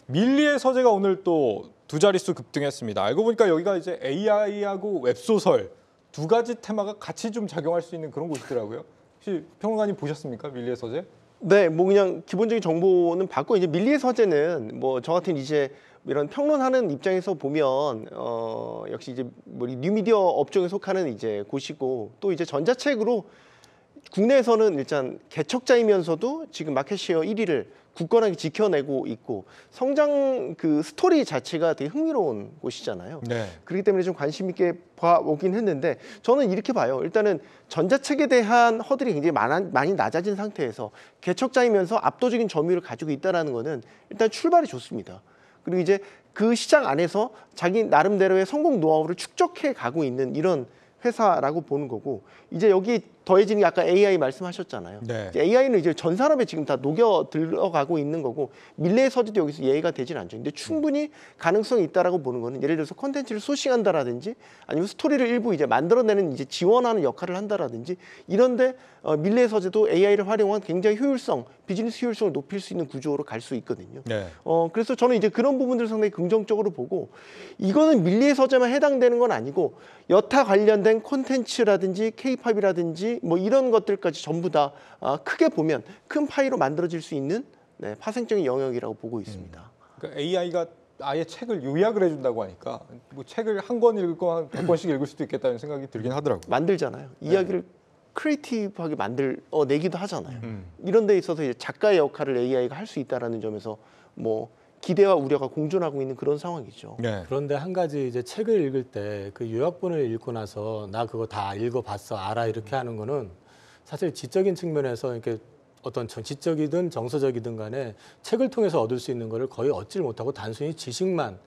밀리의 서재가 오늘 또 두 자릿수 급등했습니다. 알고 보니까 여기가 이제 AI하고 웹소설 두 가지 테마가 같이 좀 작용할 수 있는 그런 곳이더라고요. 혹시 평론가님 보셨습니까? 밀리의 서재? 네, 뭐 그냥 기본적인 정보는 받고 이제 밀리의 서재는 뭐 저 같은 이제 이런 평론하는 입장에서 보면 어 역시 이제 뭐 뉴미디어 업종에 속하는 이제 곳이고 또 이제 전자책으로 국내에서는 일단 개척자이면서도 지금 마켓시어 1위를 굳건하게 지켜내고 있고 성장 그 스토리 자체가 되게 흥미로운 곳이잖아요. 네. 그렇기 때문에 좀 관심 있게 봐오긴 했는데 저는 이렇게 봐요. 일단은 전자책에 대한 허들이 굉장히 많아, 많이 낮아진 상태에서 개척자이면서 압도적인 점유율을 가지고 있다는 거는 일단 출발이 좋습니다. 그리고 이제 그 시장 안에서 자기 나름대로의 성공 노하우를 축적해 가고 있는 이런 회사라고 보는 거고 이제 여기 더해지는 게 아까 AI 말씀하셨잖아요. 네. AI는 이제 전 산업에 지금 다 녹여 들어가고 있는 거고 밀레의 서지도 여기서 예의가 되진 않죠. 근데 충분히 가능성이 있다라고 보는 거는 예를 들어서 컨텐츠를 소싱한다라든지 아니면 스토리를 일부 이제 만들어내는 이제 지원하는 역할을 한다라든지 이런데 어, 밀레의 서재도 AI를 활용한 굉장히 효율성, 비즈니스 효율성을 높일 수 있는 구조로 갈 수 있거든요. 네. 어, 그래서 저는 이제 그런 부분들을 상당히 긍정적으로 보고 이거는 밀레의 서재만 해당되는 건 아니고 여타 관련된 콘텐츠라든지 케이팝이라든지 뭐 이런 것들까지 전부 다 아, 크게 보면 큰 파이로 만들어질 수 있는 네, 파생적인 영역이라고 보고 있습니다. 음. 그러니까 AI가 아예 책을 요약을 해준다고 하니까 뭐 책을 한 권 읽을 거한 0권씩 읽을 수도 있겠다는 생각이 들긴 하더라고요. 만들잖아요. 네. 이야기를 네. 크리에이티브하게 만들어내기도 하잖아요. 음. 이런 데 있어서 이제 작가의 역할을 AI가 할 수 있다는 라 점에서 뭐 기대와 우려가 공존하고 있는 그런 상황이죠. 네. 그런데 한 가지 이제 책을 읽을 때 그 요약본을 읽고 나서 나 그거 다 읽어봤어 알아 이렇게 음. 하는 거는 사실 지적인 측면에서 이렇게 어떤 지적이든 정서적이든 간에 책을 통해서 얻을 수 있는 거를 거의 얻질 못하고 단순히 지식만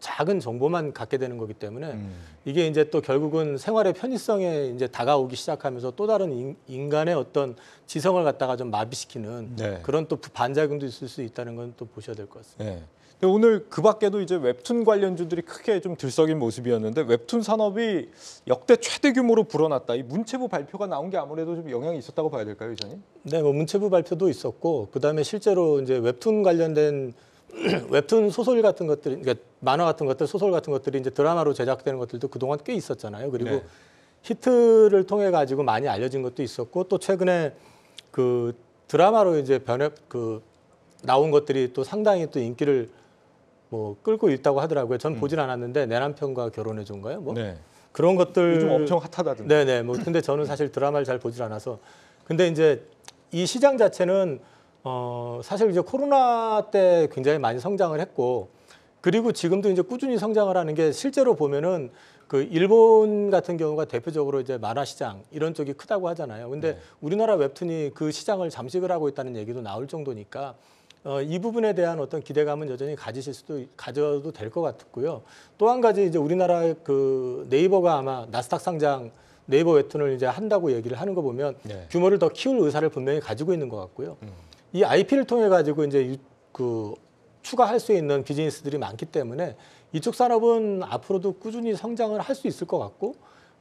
작은 정보만 갖게 되는 거기 때문에 음. 이게 이제 또 결국은 생활의 편의성에 이제 다가오기 시작하면서 또 다른 인, 간의 어떤 지성을 갖다가 좀 마비시키는 네. 그런 또 반작용도 있을 수 있다는 건 또 보셔야 될 것 같습니다. 네. 근데 오늘 그 밖에도 이제 웹툰 관련주들이 크게 좀 들썩인 모습이었는데 웹툰 산업이 역대 최대 규모로 불어났다. 이 문체부 발표가 나온 게 아무래도 좀 영향이 있었다고 봐야 될까요, 이사님? 네, 뭐 문체부 발표도 있었고 그다음에 실제로 이제 웹툰 관련된 웹툰 소설 같은 것들, 그러니까 만화 같은 것들, 소설 같은 것들이 이제 드라마로 제작되는 것들도 그동안 꽤 있었잖아요. 그리고 네. 히트를 통해 가지고 많이 알려진 것도 있었고 또 최근에 그 드라마로 이제 변해 그 나온 것들이 또 상당히 또 인기를 뭐 끌고 있다고 하더라고요. 전 음. 보진 않았는데 내 남편과 결혼해 준가요? 뭐 네. 그런 것들 요즘 엄청 핫하다던데. 네네. 뭐 근데 저는 사실 드라마를 잘 보질 않아서 근데 이제 이 시장 자체는 어, 사실 이제 코로나 때 굉장히 많이 성장을 했고 그리고 지금도 이제 꾸준히 성장을 하는 게 실제로 보면은 그 일본 같은 경우가 대표적으로 이제 만화 시장 이런 쪽이 크다고 하잖아요. 근데 네. 우리나라 웹툰이 그 시장을 잠식을 하고 있다는 얘기도 나올 정도니까 어, 이 부분에 대한 어떤 기대감은 여전히 가지실 수도 가져도 될 것 같고요. 또 한 가지 이제 우리나라 그 네이버가 아마 나스닥 상장 네이버 웹툰을 이제 한다고 얘기를 하는 거 보면 네. 규모를 더 키울 의사를 분명히 가지고 있는 것 같고요. 음. 이 IP를 통해 가지고 이제 그 추가할 수 있는 비즈니스들이 많기 때문에 이쪽 산업은 앞으로도 꾸준히 성장을 할 수 있을 것 같고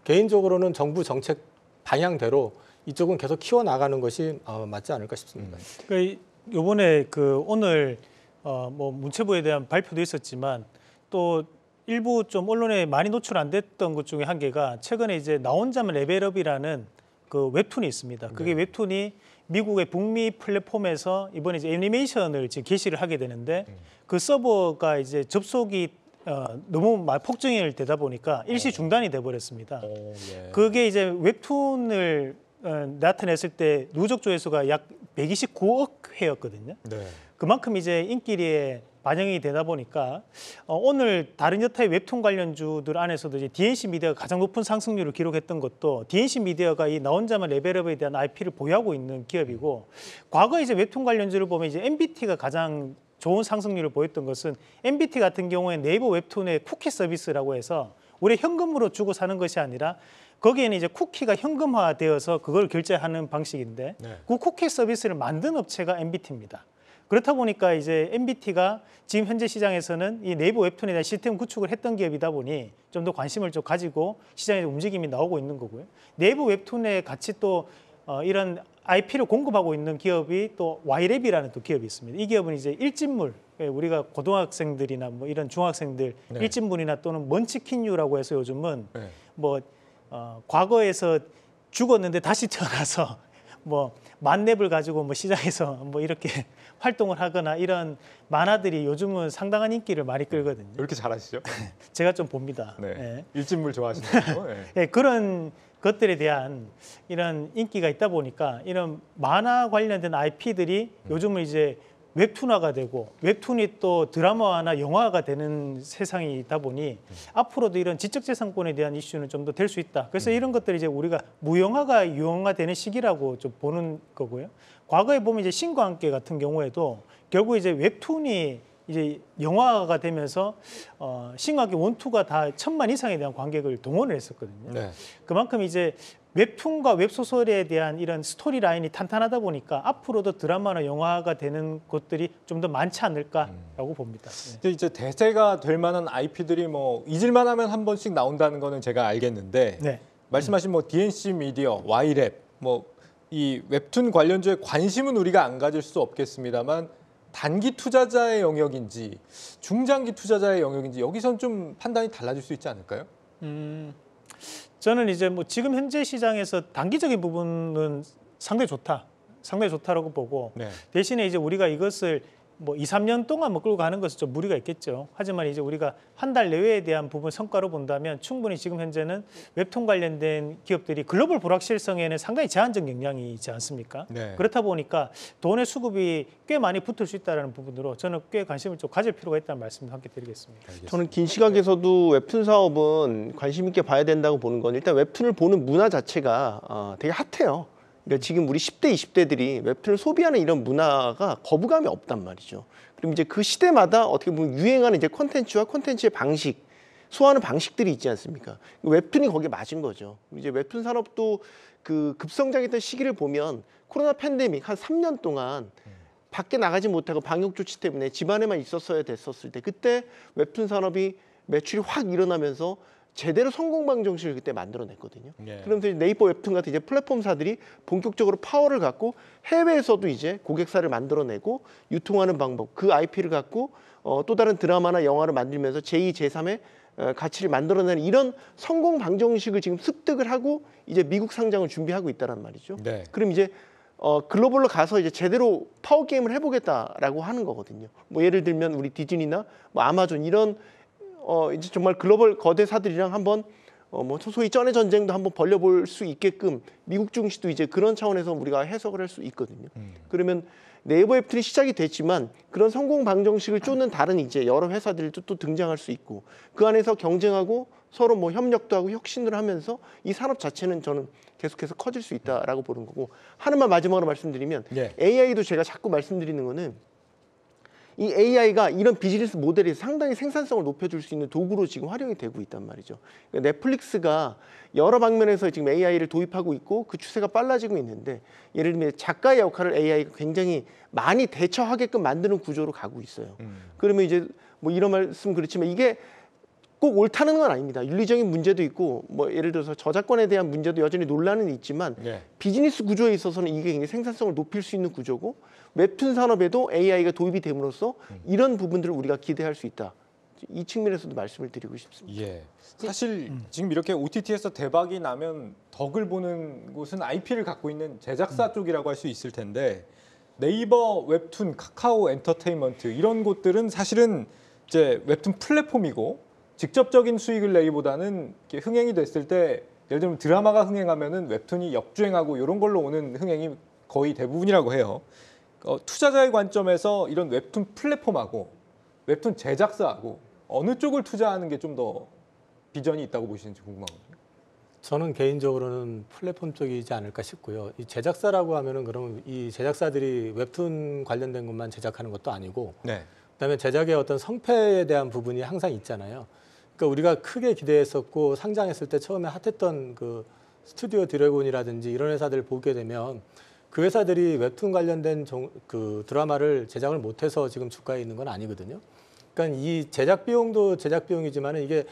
개인적으로는 정부 정책 방향대로 이쪽은 계속 키워 나가는 것이 어, 맞지 않을까 싶습니다. 음. 그러니까 이번에 그 오늘 어, 뭐 문체부에 대한 발표도 있었지만 또 일부 좀 언론에 많이 노출 안 됐던 것 중에 한 개가 최근에 이제 나 혼자만 레벨업이라는 그 웹툰이 있습니다. 그게 네. 웹툰이 미국의 북미 플랫폼에서 이번에 이제 애니메이션을 지금 게시를 하게 되는데 음. 그 서버가 이제 접속이 어, 너무 막 폭증이 되다 보니까 일시 어. 중단이 돼 버렸습니다. 어, 예. 그게 이제 웹툰을 어, 나타냈을 때 누적 조회수가 약 129억 회였거든요. 네. 그만큼 이제 인기리에 반영이 되다 보니까 어, 오늘 다른 여타의 웹툰 관련주들 안에서도 이제 DNC 미디어가 가장 높은 상승률을 기록했던 것도 DNC 미디어가 이나 혼자만 레벨업에 대한 IP를 보유하고 있는 기업이고 과거 이제 웹툰 관련주를 보면 이제 MBT가 가장 좋은 상승률을 보였던 것은 MBT 같은 경우에 네이버 웹툰의 쿠키 서비스라고 해서 우리 현금으로 주고 사는 것이 아니라 거기에는 이제 쿠키가 현금화되어서 그걸 결제하는 방식인데 네. 그 쿠키 서비스를 만든 업체가 MBT입니다. 그렇다 보니까 이제 MBT가 지금 현재 시장에서는 이 내부 웹툰이나 시스템 구축을 했던 기업이다 보니 좀 더 관심을 좀 가지고 시장에 움직임이 나오고 있는 거고요. 내부 웹툰에 같이 또 어, 이런 IP를 공급하고 있는 기업이 또 Y랩이라는 또 기업이 있습니다. 이 기업은 이제 일진물 예, 우리가 고등학생들이나 뭐 이런 중학생들 네. 일진물이나 또는 먼치킨류라고 해서 요즘은 네. 뭐 어, 과거에서 죽었는데 다시 태어나서 뭐 만렙을 가지고 뭐 시장에서 뭐 이렇게 활동을 하거나 이런 만화들이 요즘은 상당한 인기를 많이 끌거든요. 이렇게 잘하시죠? 제가 좀 봅니다. 네. 네. 일진물 좋아하시나요? 네. 네. 그런 것들에 대한 이런 인기가 있다 보니까 이런 만화 관련된 IP들이 음. 요즘은 이제 웹툰화가 되고 웹툰이 또 드라마나 화 영화가 되는 세상이다 보니 음. 앞으로도 이런 지적재산권에 대한 이슈는 좀 더 될 수 있다. 그래서 음. 이런 것들이 이제 우리가 무영화가 유형화되는 시기라고 좀 보는 거고요. 과거에 보면 이제 신과 함께 같은 경우에도 결국 이제 웹툰이 이제 영화가 되면서 어, 신과 함께 원투가 다 천만 이상에 대한 관객을 동원을 했었거든요. 네. 그만큼 이제 웹툰과 웹소설에 대한 이런 스토리 라인이 탄탄하다 보니까 앞으로도 드라마나 영화가 되는 것들이 좀 더 많지 않을까라고 음. 봅니다. 네. 이제 대세가 될 만한 IP들이 뭐 잊을만하면 한 번씩 나온다는 거는 제가 알겠는데 네. 말씀하신 뭐 DNC 미디어, Y랩, 뭐 이 웹툰 관련주에 관심은 우리가 안 가질 수 없겠습니다만 단기 투자자의 영역인지 중장기 투자자의 영역인지 여기선 좀 판단이 달라질 수 있지 않을까요? 음. 저는 이제 뭐 지금 현재 시장에서 단기적인 부분은 상당히 좋다. 상당히 좋다라고 보고 네. 대신에 이제 우리가 이것을 뭐 2, 3년 동안 뭐 끌고 가는 것은 좀 무리가 있겠죠. 하지만 이제 우리가 한 달 내외에 대한 부분 성과로 본다면 충분히 지금 현재는 웹툰 관련된 기업들이 글로벌 불확실성에는 상당히 제한적 영향이 있지 않습니까? 네. 그렇다 보니까 돈의 수급이 꽤 많이 붙을 수 있다는 부분으로 저는 꽤 관심을 좀 가질 필요가 있다는 말씀을 함께 드리겠습니다. 알겠습니다. 저는 긴 시각에서도 웹툰 사업은 관심 있게 봐야 된다고 보는 건 일단 웹툰을 보는 문화 자체가 어, 되게 핫해요. 그러니까 지금 우리 10대, 20대들이 웹툰을 소비하는 이런 문화가 거부감이 없단 말이죠. 그럼 이제 그 시대마다 어떻게 보면 유행하는 이제 콘텐츠와 콘텐츠의 방식, 소화하는 방식들이 있지 않습니까? 그 웹툰이 거기에 맞은 거죠. 이제 웹툰 산업도 그 급성장했던 시기를 보면 코로나 팬데믹 한 3년 동안 밖에 나가지 못하고 방역 조치 때문에 집안에만 있었어야 됐었을 때 그때 웹툰 산업이 매출이 확 일어나면서 제대로 성공방 정식을 그때 만들어냈거든요. 예. 그러면서 네이버 웹툰 같은 이제 플랫폼사들이 본격적으로 파워를 갖고 해외에서도 이제 고객사를 만들어내고 유통하는 방법, 그 IP를 갖고 어, 또 다른 드라마나 영화를 만들면서 제2, 제3의 어, 가치를 만들어내는 이런 성공 방정식을 지금 습득을 하고 이제 미국 상장을 준비하고 있다란 말이죠. 네. 그럼 이제 어, 글로벌로 가서 이제 제대로 파워 게임을 해보겠다라고 하는 거거든요. 뭐 예를 들면 우리 디즈니나 뭐 아마존 이런 어 이제 정말 글로벌 거대사들이랑 한번 어뭐 소소히 전의 전쟁도 한번 벌려볼 수 있게끔 미국 중시도 이제 그런 차원에서 우리가 해석을 할 수 있거든요. 음. 그러면 네이버 앱들이 시작이 됐지만 그런 성공 방정식을 쫓는 다른 이제 여러 회사들도 또 등장할 수 있고 그 안에서 경쟁하고 서로 뭐 협력도 하고 혁신을 하면서 이 산업 자체는 저는 계속해서 커질 수 있다라고 보는 거고 하나만 마지막으로 말씀드리면 예. AI도 제가 자꾸 말씀드리는 거는 이 AI가 이런 비즈니스 모델이 상당히 생산성을 높여줄 수 있는 도구로 지금 활용이 되고 있단 말이죠. 그러니까 넷플릭스가 여러 방면에서 지금 AI를 도입하고 있고 그 추세가 빨라지고 있는데 예를 들면 작가의 역할을 AI가 굉장히 많이 대처하게끔 만드는 구조로 가고 있어요. 음. 그러면 이제 뭐 이런 말씀 그렇지만 이게 꼭 옳다는 건 아닙니다. 윤리적인 문제도 있고 뭐 예를 들어서 저작권에 대한 문제도 여전히 논란은 있지만 네. 비즈니스 구조에 있어서는 이게 굉장히 생산성을 높일 수 있는 구조고 웹툰 산업에도 AI가 도입이 됨으로써 음. 이런 부분들을 우리가 기대할 수 있다. 이 측면에서도 말씀을 드리고 싶습니다. 예. 그 사실 음. 지금 이렇게 OTT에서 대박이 나면 덕을 보는 곳은 IP를 갖고 있는 제작사 음. 쪽이라고 할 수 있을 텐데 네이버 웹툰, 카카오 엔터테인먼트 이런 곳들은 사실은 이제 웹툰 플랫폼이고 직접적인 수익을 내기보다는 흥행이 됐을 때 예를 들면 드라마가 흥행하면은 웹툰이 역주행하고 이런 걸로 오는 흥행이 거의 대부분이라고 해요. 어, 투자자의 관점에서 이런 웹툰 플랫폼하고 웹툰 제작사하고 어느 쪽을 투자하는 게 좀 더 비전이 있다고 보시는지 궁금합니다 저는 개인적으로는 플랫폼 쪽이지 않을까 싶고요. 이 제작사라고 하면은 그러면 이 제작사들이 웹툰 관련된 것만 제작하는 것도 아니고 네. 그다음에 제작의 어떤 성패에 대한 부분이 항상 있잖아요. 그러니까 우리가 크게 기대했었고 상장했을 때 처음에 핫했던 그 스튜디오 드래곤이라든지 이런 회사들을 보게 되면 그 회사들이 웹툰 관련된 정, 그 드라마를 제작을 못해서 지금 주가에 있는 건 아니거든요. 그러니까 이 제작 비용도 제작 비용이지만 이게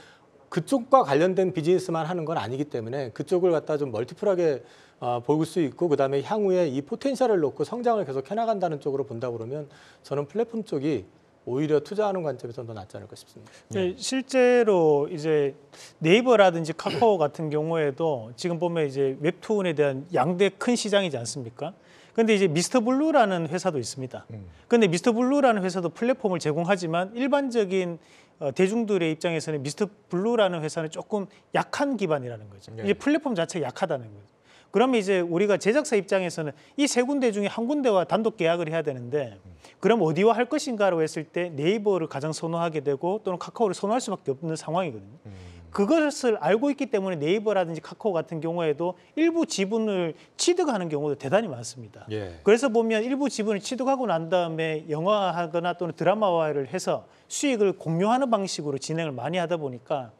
그쪽과 관련된 비즈니스만 하는 건 아니기 때문에 그쪽을 갖다 좀 멀티플하게 어, 볼수 있고 그다음에 향후에 이 포텐셜을 놓고 성장을 계속 해나간다는 쪽으로 본다 그러면 저는 플랫폼 쪽이 오히려 투자하는 관점에서는 더 낫지 않을까 싶습니다. 네, 네. 실제로 이제 네이버라든지 카카오 같은 경우에도 지금 보면 이제 웹툰에 대한 양대 큰 시장이지 않습니까? 근데 이제 미스터 블루라는 회사도 있습니다. 음. 근데 미스터 블루라는 회사도 플랫폼을 제공하지만 일반적인 어, 대중들의 입장에서는 미스터 블루라는 회사는 조금 약한 기반이라는 거죠. 네. 이제 플랫폼 자체가 약하다는 거죠. 그러면 이제 우리가 제작사 입장에서는 이 세 군데 중에 한 군데와 단독 계약을 해야 되는데 그럼 어디와 할 것인가로 했을 때 네이버를 가장 선호하게 되고 또는 카카오를 선호할 수밖에 없는 상황이거든요. 음. 그것을 알고 있기 때문에 네이버라든지 카카오 같은 경우에도 일부 지분을 취득하는 경우도 대단히 많습니다. 예. 그래서 보면 일부 지분을 취득하고 난 다음에 영화하거나 또는 드라마화를 해서 수익을 공유하는 방식으로 진행을 많이 하다 보니까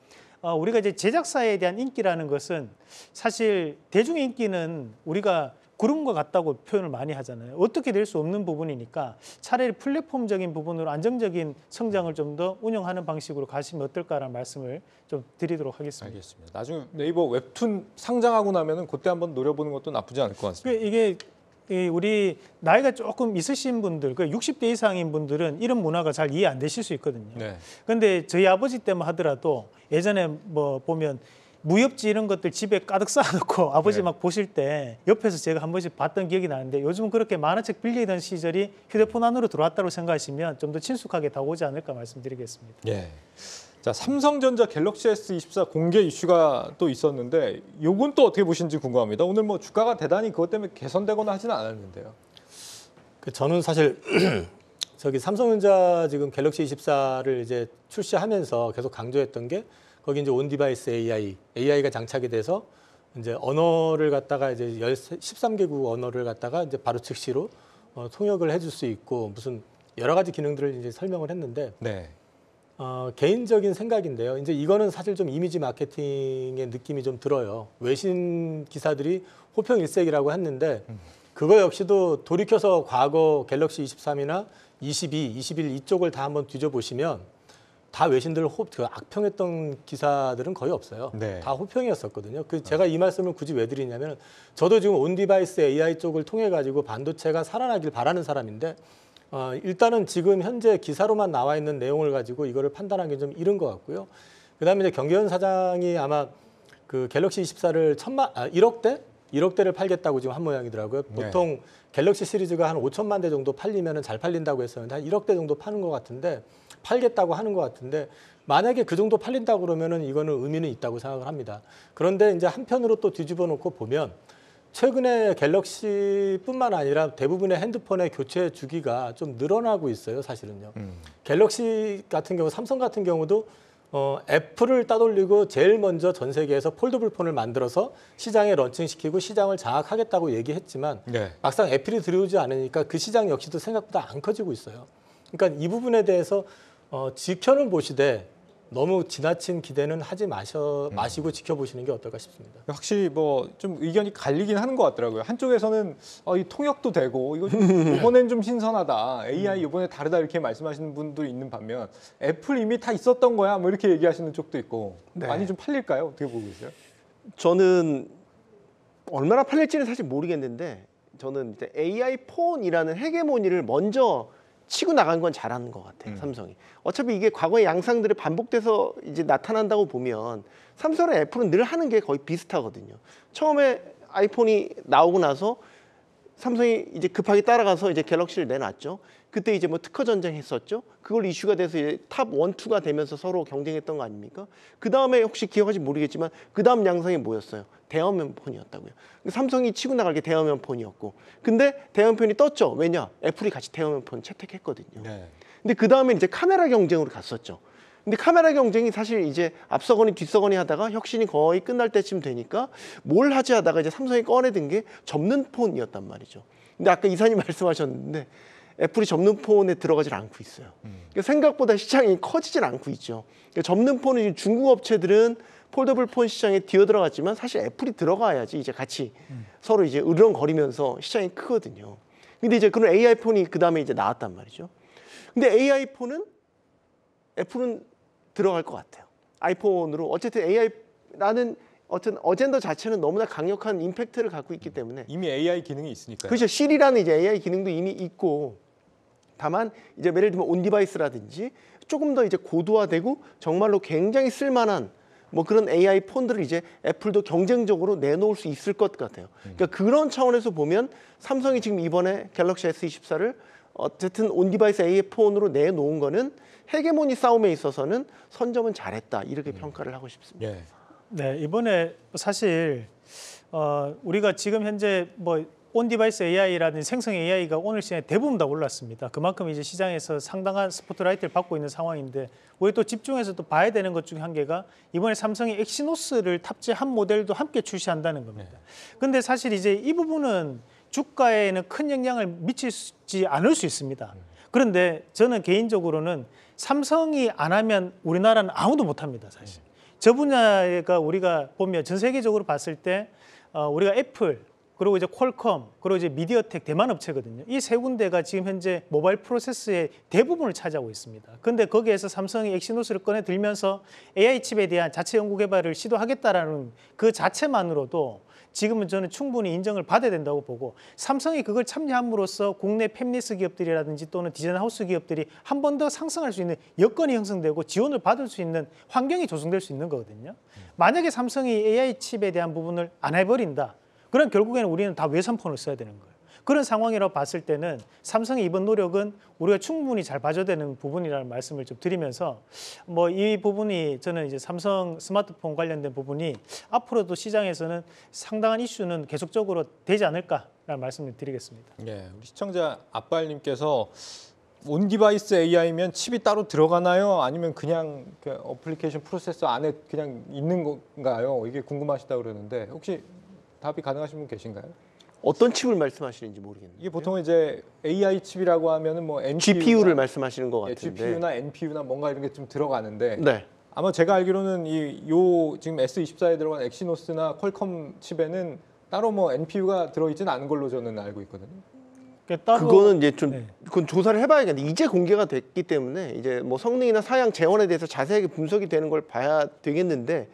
어, 우리가 이제 제작사에 대한 인기라는 것은 사실 대중의 인기는 우리가 구름과 같다고 표현을 많이 하잖아요. 어떻게 될 수 없는 부분이니까 차라리 플랫폼적인 부분으로 안정적인 성장을 좀 더 운영하는 방식으로 가시면 어떨까라는 말씀을 좀 드리도록 하겠습니다. 알겠습니다. 나중에 네이버 웹툰 상장하고 나면은 그때 한번 노려보는 것도 나쁘지 않을 것 같습니다. 이게 우리 나이가 조금 있으신 분들, 그 60대 이상인 분들은 이런 문화가 잘 이해 안 되실 수 있거든요. 그런데 네. 저희 아버지 때만 하더라도 예전에 뭐 보면 무협지 이런 것들 집에 가득 쌓아놓고 아버지 네. 막 보실 때 옆에서 제가 한 번씩 봤던 기억이 나는데 요즘 은 그렇게 만화책 빌리던 시절이 휴대폰 안으로 들어왔다고 생각하시면 좀 더 친숙하게 다가오지 않을까 말씀드리겠습니다. 네. 자, 삼성전자 갤럭시 S24 공개 이슈가 또 있었는데 요건 또 어떻게 보신지 궁금합니다. 오늘 뭐 주가가 대단히 그것 때문에 개선되거나 하지는 않았는데요. 그 저는 사실 저기 삼성전자 지금 갤럭시 24를 이제 출시하면서 계속 강조했던 게 거기 이제 온 디바이스 AI, AI가 장착이 돼서 이제 언어를 갖다가 이제 13개국 언어를 갖다가 이제 바로 즉시로 어, 통역을 해줄 수 있고 무슨 여러 가지 기능들을 이제 설명을 했는데 네. 어, 개인적인 생각인데요. 이제 이거는 사실 좀 이미지 마케팅의 느낌이 좀 들어요. 외신 기사들이 호평 일색이라고 했는데 그거 역시도 돌이켜서 과거 갤럭시 23이나 22, 21 이쪽을 다 한번 뒤져보시면 다 외신들 호, 그 악평했던 기사들은 거의 없어요. 네. 다 호평이었었거든요. 그 아. 제가 이 말씀을 굳이 왜 드리냐면 저도 지금 온 디바이스 AI 쪽을 통해 가지고 반도체가 살아나길 바라는 사람인데 어, 일단은 지금 현재 기사로만 나와 있는 내용을 가지고 이거를 판단하기 좀 이른 것 같고요. 그다음에 이제 경계현 사장이 아마 그 갤럭시 24를 천만 아, 1억대 1억대를 팔겠다고 지금 한 모양이더라고요. 네. 보통 네. 갤럭시 시리즈가 한 5천만 대 정도 팔리면 잘 팔린다고 했었는데 한 1억대 정도 파는 것 같은데 팔겠다고 하는 것 같은데 만약에 그 정도 팔린다고 그러면은 이거는 의미는 있다고 생각을 합니다. 그런데 이제 한편으로 또 뒤집어 놓고 보면 최근에 갤럭시뿐만 아니라 대부분의 핸드폰의 교체 주기가 좀 늘어나고 있어요, 사실은요. 음. 갤럭시 같은 경우, 삼성 같은 경우도 어, 애플을 따돌리고 제일 먼저 전 세계에서 폴드블 폰을 만들어서 시장에 런칭시키고 시장을 장악하겠다고 얘기했지만 네. 막상 애플이 들여오지 않으니까 그 시장 역시도 생각보다 안 커지고 있어요. 그러니까 이 부분에 대해서 어, 지켜는 보시되 너무 지나친 기대는 하지 마셔, 음. 마시고 지켜보시는 게 어떨까 싶습니다. 확실히 뭐 좀 의견이 갈리긴 하는 것 같더라고요. 한쪽에서는 어, 이 통역도 되고 이거 좀 이번엔 좀 신선하다. AI 이번에 다르다 이렇게 말씀하시는 분도 있는 반면 애플 이미 다 있었던 거야 뭐 이렇게 얘기하시는 쪽도 있고 네. 많이 좀 팔릴까요? 어떻게 보고 계세요 저는 얼마나 팔릴지는 사실 모르겠는데 저는 AI 폰이라는 헤게모니를 먼저 치고 나간 건 잘하는 것 같아요. 음. 삼성이. 어차피 이게 과거의 양상들이 반복돼서 이제 나타난다고 보면 삼성은 애플은 늘 하는 게 거의 비슷하거든요. 처음에 아이폰이 나오고 나서 삼성이 이제 급하게 따라가서 이제 갤럭시를 내놨죠. 그때 이제 뭐 특허 전쟁 했었죠. 그걸 이슈가 돼서 이제 탑 원투가 되면서 서로 경쟁했던 거 아닙니까? 그 다음에 혹시 기억하지 모르겠지만 그 다음 양상이 뭐였어요? 대화면폰이었다고요. 삼성이 치고 나갈 게 대화면폰이었고 근데 대화면폰이 떴죠. 왜냐? 애플이 같이 대화면폰 채택했거든요. 네. 근데 그 다음에 이제 카메라 경쟁으로 갔었죠. 근데 카메라 경쟁이 사실 이제 앞서거니 뒤서거니 하다가 혁신이 거의 끝날 때쯤 되니까 뭘 하지 하다가 이제 삼성이 꺼내든 게 접는 폰이었단 말이죠. 근데 아까 이사님 말씀하셨는데 애플이 접는 폰에 들어가질 않고 있어요. 음. 그러니까 생각보다 시장이 커지질 않고 있죠. 그러니까 접는 폰은 중국 업체들은 폴더블 폰 시장에 뛰어들어갔지만 사실 애플이 들어가야지 이제 같이 음. 서로 이제 으렁거리면서 시장이 크거든요. 근데 이제 그런 AI 폰이 그 다음에 이제 나왔단 말이죠. 근데 AI 폰은 애플은 들어갈 것 같아요. 아이폰으로 어쨌든 AI라는 어떤 어젠더 자체는 너무나 강력한 임팩트를 갖고 있기 때문에 이미 AI 기능이 있으니까요. 그렇죠. 실이라는 이제 AI 기능도 이미 있고 다만 이제 예를 들면 온 디바이스라든지 조금 더 이제 고도화되고 정말로 굉장히 쓸만한 뭐 그런 AI 폰들을 이제 애플도 경쟁적으로 내놓을 수 있을 것 같아요. 그러니까 그런 차원에서 보면 삼성이 지금 이번에 갤럭시 S24를 어쨌든 온디바이스 AI 폰으로 내놓은 거는 헤게모니 싸움에 있어서는 선점은 잘했다 이렇게 음. 평가를 하고 싶습니다. 예. 네, 이번에 사실 어, 우리가 지금 현재 뭐 온디바이스 a i 라는 생성 AI가 오늘 시장에 대부분 다 올랐습니다. 그만큼 이제 시장에서 상당한 스포트라이트를 받고 있는 상황인데 우리 또 집중해서 또 봐야 되는 것 중에 한 개가 이번에 삼성이 엑시노스를 탑재한 모델도 함께 출시한다는 겁니다. 그런데 네. 사실 이제 이 부분은 주가에는 큰 영향을 미치지 않을 수 있습니다. 음. 그런데 저는 개인적으로는 삼성이 안 하면 우리나라는 아무도 못 합니다, 사실. 네. 저 분야가 우리가 보면 전 세계적으로 봤을 때 어, 우리가 애플, 그리고 이제 퀄컴, 그리고 이제 미디어텍 대만 업체거든요. 이 세 군데가 지금 현재 모바일 프로세스의 대부분을 차지하고 있습니다. 근데 거기에서 삼성이 엑시노스를 꺼내 들면서 AI 칩에 대한 자체 연구 개발을 시도하겠다라는 그 자체만으로도 지금은 저는 충분히 인정을 받아야 된다고 보고 삼성이 그걸 참여함으로써 국내 팹리스 기업들이라든지 또는 디자인 하우스 기업들이 한 번 더 상승할 수 있는 여건이 형성되고 지원을 받을 수 있는 환경이 조성될 수 있는 거거든요. 만약에 삼성이 AI 칩에 대한 부분을 안 해버린다. 그럼 결국에는 우리는 다 외산폰을 써야 되는 거예요. 그런 상황이라고 봤을 때는 삼성의 이번 노력은 우리가 충분히 잘 봐줘야 되는 부분이라는 말씀을 좀 드리면서 뭐 이 부분이 저는 이제 삼성 스마트폰 관련된 부분이 앞으로도 시장에서는 상당한 이슈는 계속적으로 되지 않을까라는 말씀을 드리겠습니다. 예, 우리 시청자 아빨님께서 온 디바이스 AI면 칩이 따로 들어가나요? 아니면 그냥 그 어플리케이션 프로세서 안에 그냥 있는 건가요? 이게 궁금하시다 그러는데 혹시 답이 가능하신 분 계신가요? 어떤 칩을 말씀하시는지 모르겠네요. 이게 보통 이제 AI 칩이라고 하면은 뭐 NPU나, GPU를 말씀하시는 것 예, 같은데 예, GPU나 NPU나 뭔가 이런 게 좀 들어가는데 네. 아마 제가 알기로는 이 요 지금 S24에 들어간 엑시노스나 퀄컴 칩에는 따로 뭐 NPU가 들어있진 않은 걸로 저는 알고 있거든요. 그러니까 그거는 이제 좀 네. 그건 조사를 해봐야겠는데 이제 공개가 됐기 때문에 이제 뭐 성능이나 사양 재원에 대해서 자세하게 분석이 되는 걸 봐야 되겠는데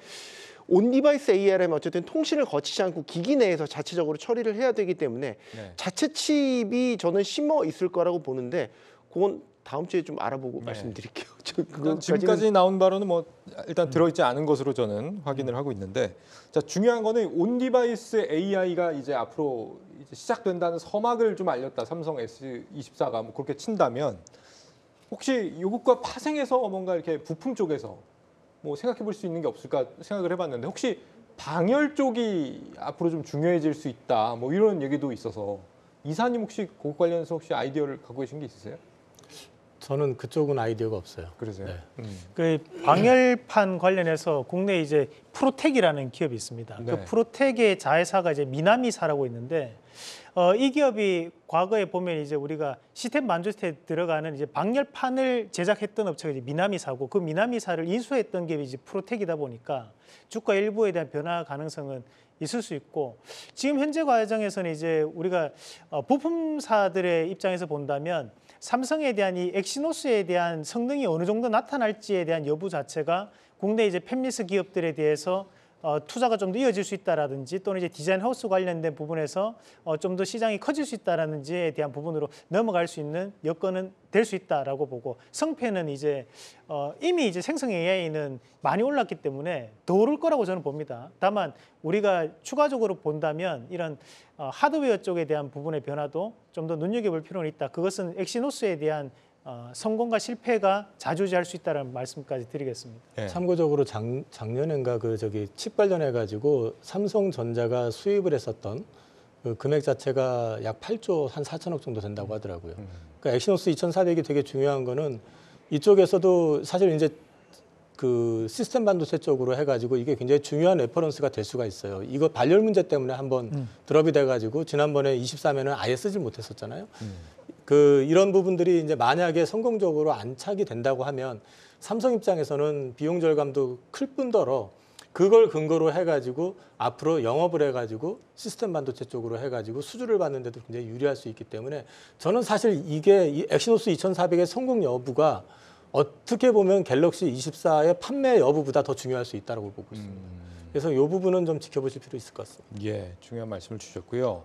온 디바이스 ARM 어쨌든 통신을 거치지 않고 기기 내에서 자체적으로 처리를 해야 되기 때문에 네. 자체 칩이 저는 심어 있을 거라고 보는데 그건 다음 주에 좀 알아보고 네. 말씀드릴게요. 그건 지금까지 나온 바로는 뭐 일단 음. 들어있지 않은 것으로 저는 확인을 음. 하고 있는데 자 중요한 거는 온 디바이스 AI가 이제 앞으로 이제 시작된다는 서막을 좀 알렸다 삼성 S24가 뭐 그렇게 친다면 혹시 요것과 파생해서 뭔가 이렇게 부품 쪽에서 뭐 생각해 볼 수 있는 게 없을까 생각을 해봤는데 혹시 방열 쪽이 앞으로 좀 중요해질 수 있다 뭐 이런 얘기도 있어서 이사님 혹시 그거 관련해서 혹시 아이디어를 갖고 계신 게 있으세요? 저는 그쪽은 아이디어가 없어요. 그러세요? 네. 음. 그 방열판 관련해서 국내 이제 프로텍이라는 기업이 있습니다. 그 네. 그 프로텍의 자회사가 이제 미나미사라고 있는데 어, 이 기업이 과거에 보면 이제 우리가 시스템 만조스에 들어가는 이제 방열판을 제작했던 업체가 이제 미나미사고 그 미나미사를 인수했던 기업이 이제 프로텍이다 보니까 주가 일부에 대한 변화 가능성은 있을 수 있고 지금 현재 과정에서는 이제 우리가 어, 부품사들의 입장에서 본다면 삼성에 대한 이 엑시노스에 대한 성능이 어느 정도 나타날지에 대한 여부 자체가 국내 이제 팹리스 기업들에 대해서 어, 투자가 좀 더 이어질 수 있다라든지 또는 이제 디자인 하우스 관련된 부분에서 어, 좀더 시장이 커질 수 있다라는지에 대한 부분으로 넘어갈 수 있는 여건은 될 수 있다라고 보고 성패는 이제 어, 이미 이제 생성 AI는 많이 올랐기 때문에 더 오를 거라고 저는 봅니다. 다만 우리가 추가적으로 본다면 이런 어, 하드웨어 쪽에 대한 부분의 변화도 좀 더 눈여겨볼 필요는 있다. 그것은 엑시노스에 대한 어, 성공과 실패가 자주지할 수 있다는 말씀까지 드리겠습니다. 네. 참고적으로 작, 작년인가 그 저기 칩 관련해 가지고 삼성전자가 수입을 했었던 그 금액 자체가 약 8조 한 4천억 정도 된다고 하더라고요. 음. 그러니까 엑시노스 2400이 되게 중요한 거는 이쪽에서도 사실 이제 그 시스템 반도체 쪽으로 해가지고 이게 굉장히 중요한 레퍼런스가 될 수가 있어요. 이거 발열 문제 때문에 한번 음. 드롭이 돼가지고 지난번에 24면은 아예 쓰질 못했었잖아요. 음. 그 이런 부분들이 이제 만약에 성공적으로 안착이 된다고 하면 삼성 입장에서는 비용 절감도 클 뿐더러 그걸 근거로 해가지고 앞으로 영업을 해가지고 시스템 반도체 쪽으로 해가지고 수주를 받는데도 굉장히 유리할 수 있기 때문에 저는 사실 이게 이 엑시노스 2400의 성공 여부가 어떻게 보면 갤럭시 24의 판매 여부보다 더 중요할 수 있다고 보고 있습니다. 음. 그래서 이 부분은 좀 지켜보실 필요 있을 것 같습니다. 예, 중요한 말씀을 주셨고요.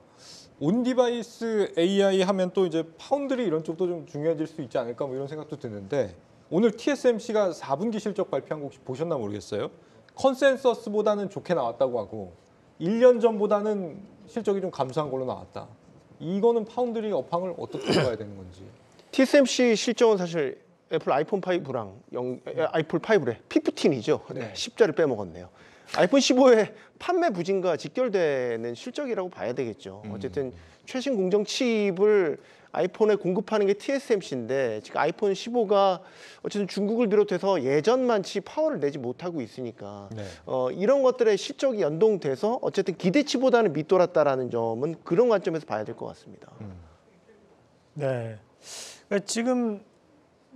온디바이스 AI 하면 또 이제 파운드리 이런 쪽도 좀 중요해질 수 있지 않을까 뭐 이런 생각도 드는데 오늘 TSMC가 4분기 실적 발표한 거 혹시 보셨나 모르겠어요. 컨센서스보다는 좋게 나왔다고 하고 1년 전보다는 실적이 좀 감소한 걸로 나왔다. 이거는 파운드리 업황을 어떻게 봐야 되는 건지. TSMC 실적은 사실 애플 아이폰 5랑 영, 아이폰 5래 피프틴이죠 네. 10자를 빼먹었네요. 아이폰 15의 판매 부진과 직결되는 실적이라고 봐야 되겠죠. 음. 어쨌든 최신 공정 칩을 아이폰에 공급하는 게 TSMC인데 지금 아이폰 15가 어쨌든 중국을 비롯해서 예전만치 파워를 내지 못하고 있으니까 네. 어, 이런 것들의 실적이 연동돼서 어쨌든 기대치보다는 밑돌았다라는 점은 그런 관점에서 봐야 될 것 같습니다. 음. 네. 그러니까 지금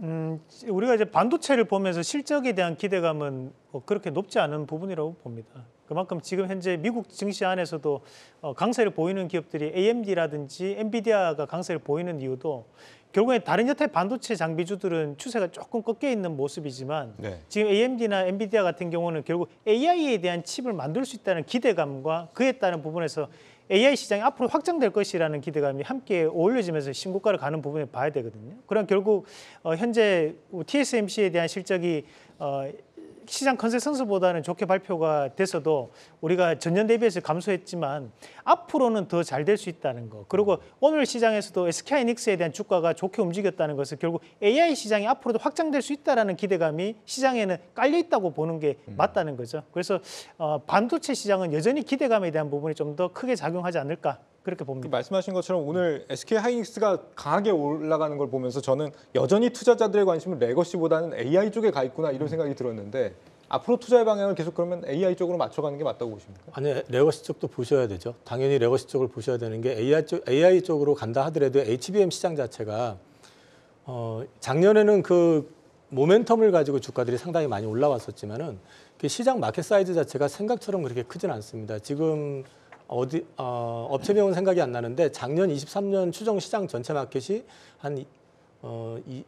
음, 우리가 이제 반도체를 보면서 실적에 대한 기대감은 뭐 그렇게 높지 않은 부분이라고 봅니다. 그만큼 지금 현재 미국 증시 안에서도 어, 강세를 보이는 기업들이 AMD라든지 엔비디아가 강세를 보이는 이유도 결국에 다른 여태 반도체 장비주들은 추세가 조금 꺾여 있는 모습이지만 네. 지금 AMD나 엔비디아 같은 경우는 결국 AI에 대한 칩을 만들 수 있다는 기대감과 그에 따른 부분에서 AI 시장이 앞으로 확장될 것이라는 기대감이 함께 어울려지면서 신고가를 가는 부분을 봐야 되거든요. 그럼 결국 어, 현재 뭐 TSMC에 대한 실적이 어, 시장 컨센선수보다는 좋게 발표가 됐어도 우리가 전년 대비해서 감소했지만 앞으로는 더 잘 될 수 있다는 거. 그리고 오늘 시장에서도 SK하이닉스에 대한 주가가 좋게 움직였다는 것은 결국 AI 시장이 앞으로도 확장될 수있다는 기대감이 시장에는 깔려 있다고 보는 게 음. 맞다는 거죠. 그래서 어, 반도체 시장은 여전히 기대감에 대한 부분이 좀 더 크게 작용하지 않을까 그렇게 봅니다. 그 말씀하신 것처럼 오늘 SK 하이닉스가 강하게 올라가는 걸 보면서 저는 여전히 투자자들의 관심은 레거시보다는 AI 쪽에 가 있구나 이런 음. 생각이 들었는데 앞으로 투자의 방향을 계속 그러면 AI 쪽으로 맞춰가는 게 맞다고 보십니까? 아니 레거시 쪽도 보셔야 되죠. 당연히 레거시 쪽을 보셔야 되는 게 AI 쪽 AI 쪽으로 간다 하더라도 HBM 시장 자체가 어, 작년에는 그 모멘텀을 가지고 주가들이 상당히 많이 올라왔었지만은 그 시장 마켓 사이즈 자체가 생각처럼 그렇게 크진 않습니다. 지금 어디 어, 업체명은 생각이 안 나는데 작년 23년 추정 시장 전체 마켓이 한 어, 이,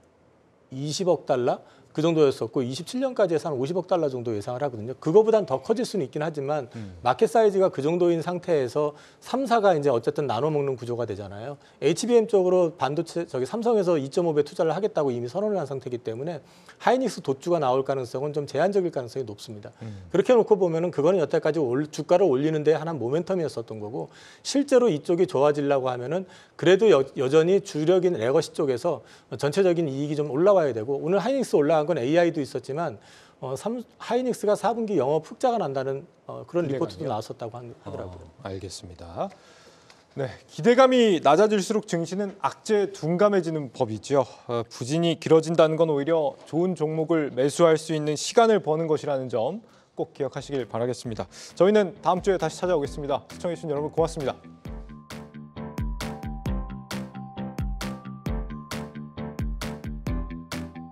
20억 달러 그 정도였었고 27년까지 해서 한 50억 달러 정도 예상을 하거든요. 그거보단 더 커질 수는 있긴 하지만 음. 마켓 사이즈가 그 정도인 상태에서 3사가 이제 어쨌든 나눠 먹는 구조가 되잖아요. HBM 쪽으로 반도체 저기 삼성에서 2.5배 투자를 하겠다고 이미 선언을 한 상태이기 때문에 하이닉스 도주가 나올 가능성은 좀 제한적일 가능성이 높습니다. 음. 그렇게 놓고 보면은 그거는 여태까지 올, 주가를 올리는 데 하나 모멘텀이었었던 거고 실제로 이쪽이 좋아지려고 하면은 그래도 여, 여전히 주력인 레거시 쪽에서 전체적인 이익이 좀 올라와야 되고 오늘 하이닉스 올라 나온 건 AI도 있었지만 어, 삼, 하이닉스가 4분기 영업 흑자가 난다는 어, 그런 기대감이요? 리포트도 나왔었다고 어, 하더라고요. 어, 알겠습니다. 네, 기대감이 낮아질수록 증시는 악재에 둔감해지는 법이죠. 어, 부진이 길어진다는 건 오히려 좋은 종목을 매수할 수 있는 시간을 버는 것이라는 점 꼭 기억하시길 바라겠습니다. 저희는 다음 주에 다시 찾아오겠습니다. 시청해주신 여러분 고맙습니다.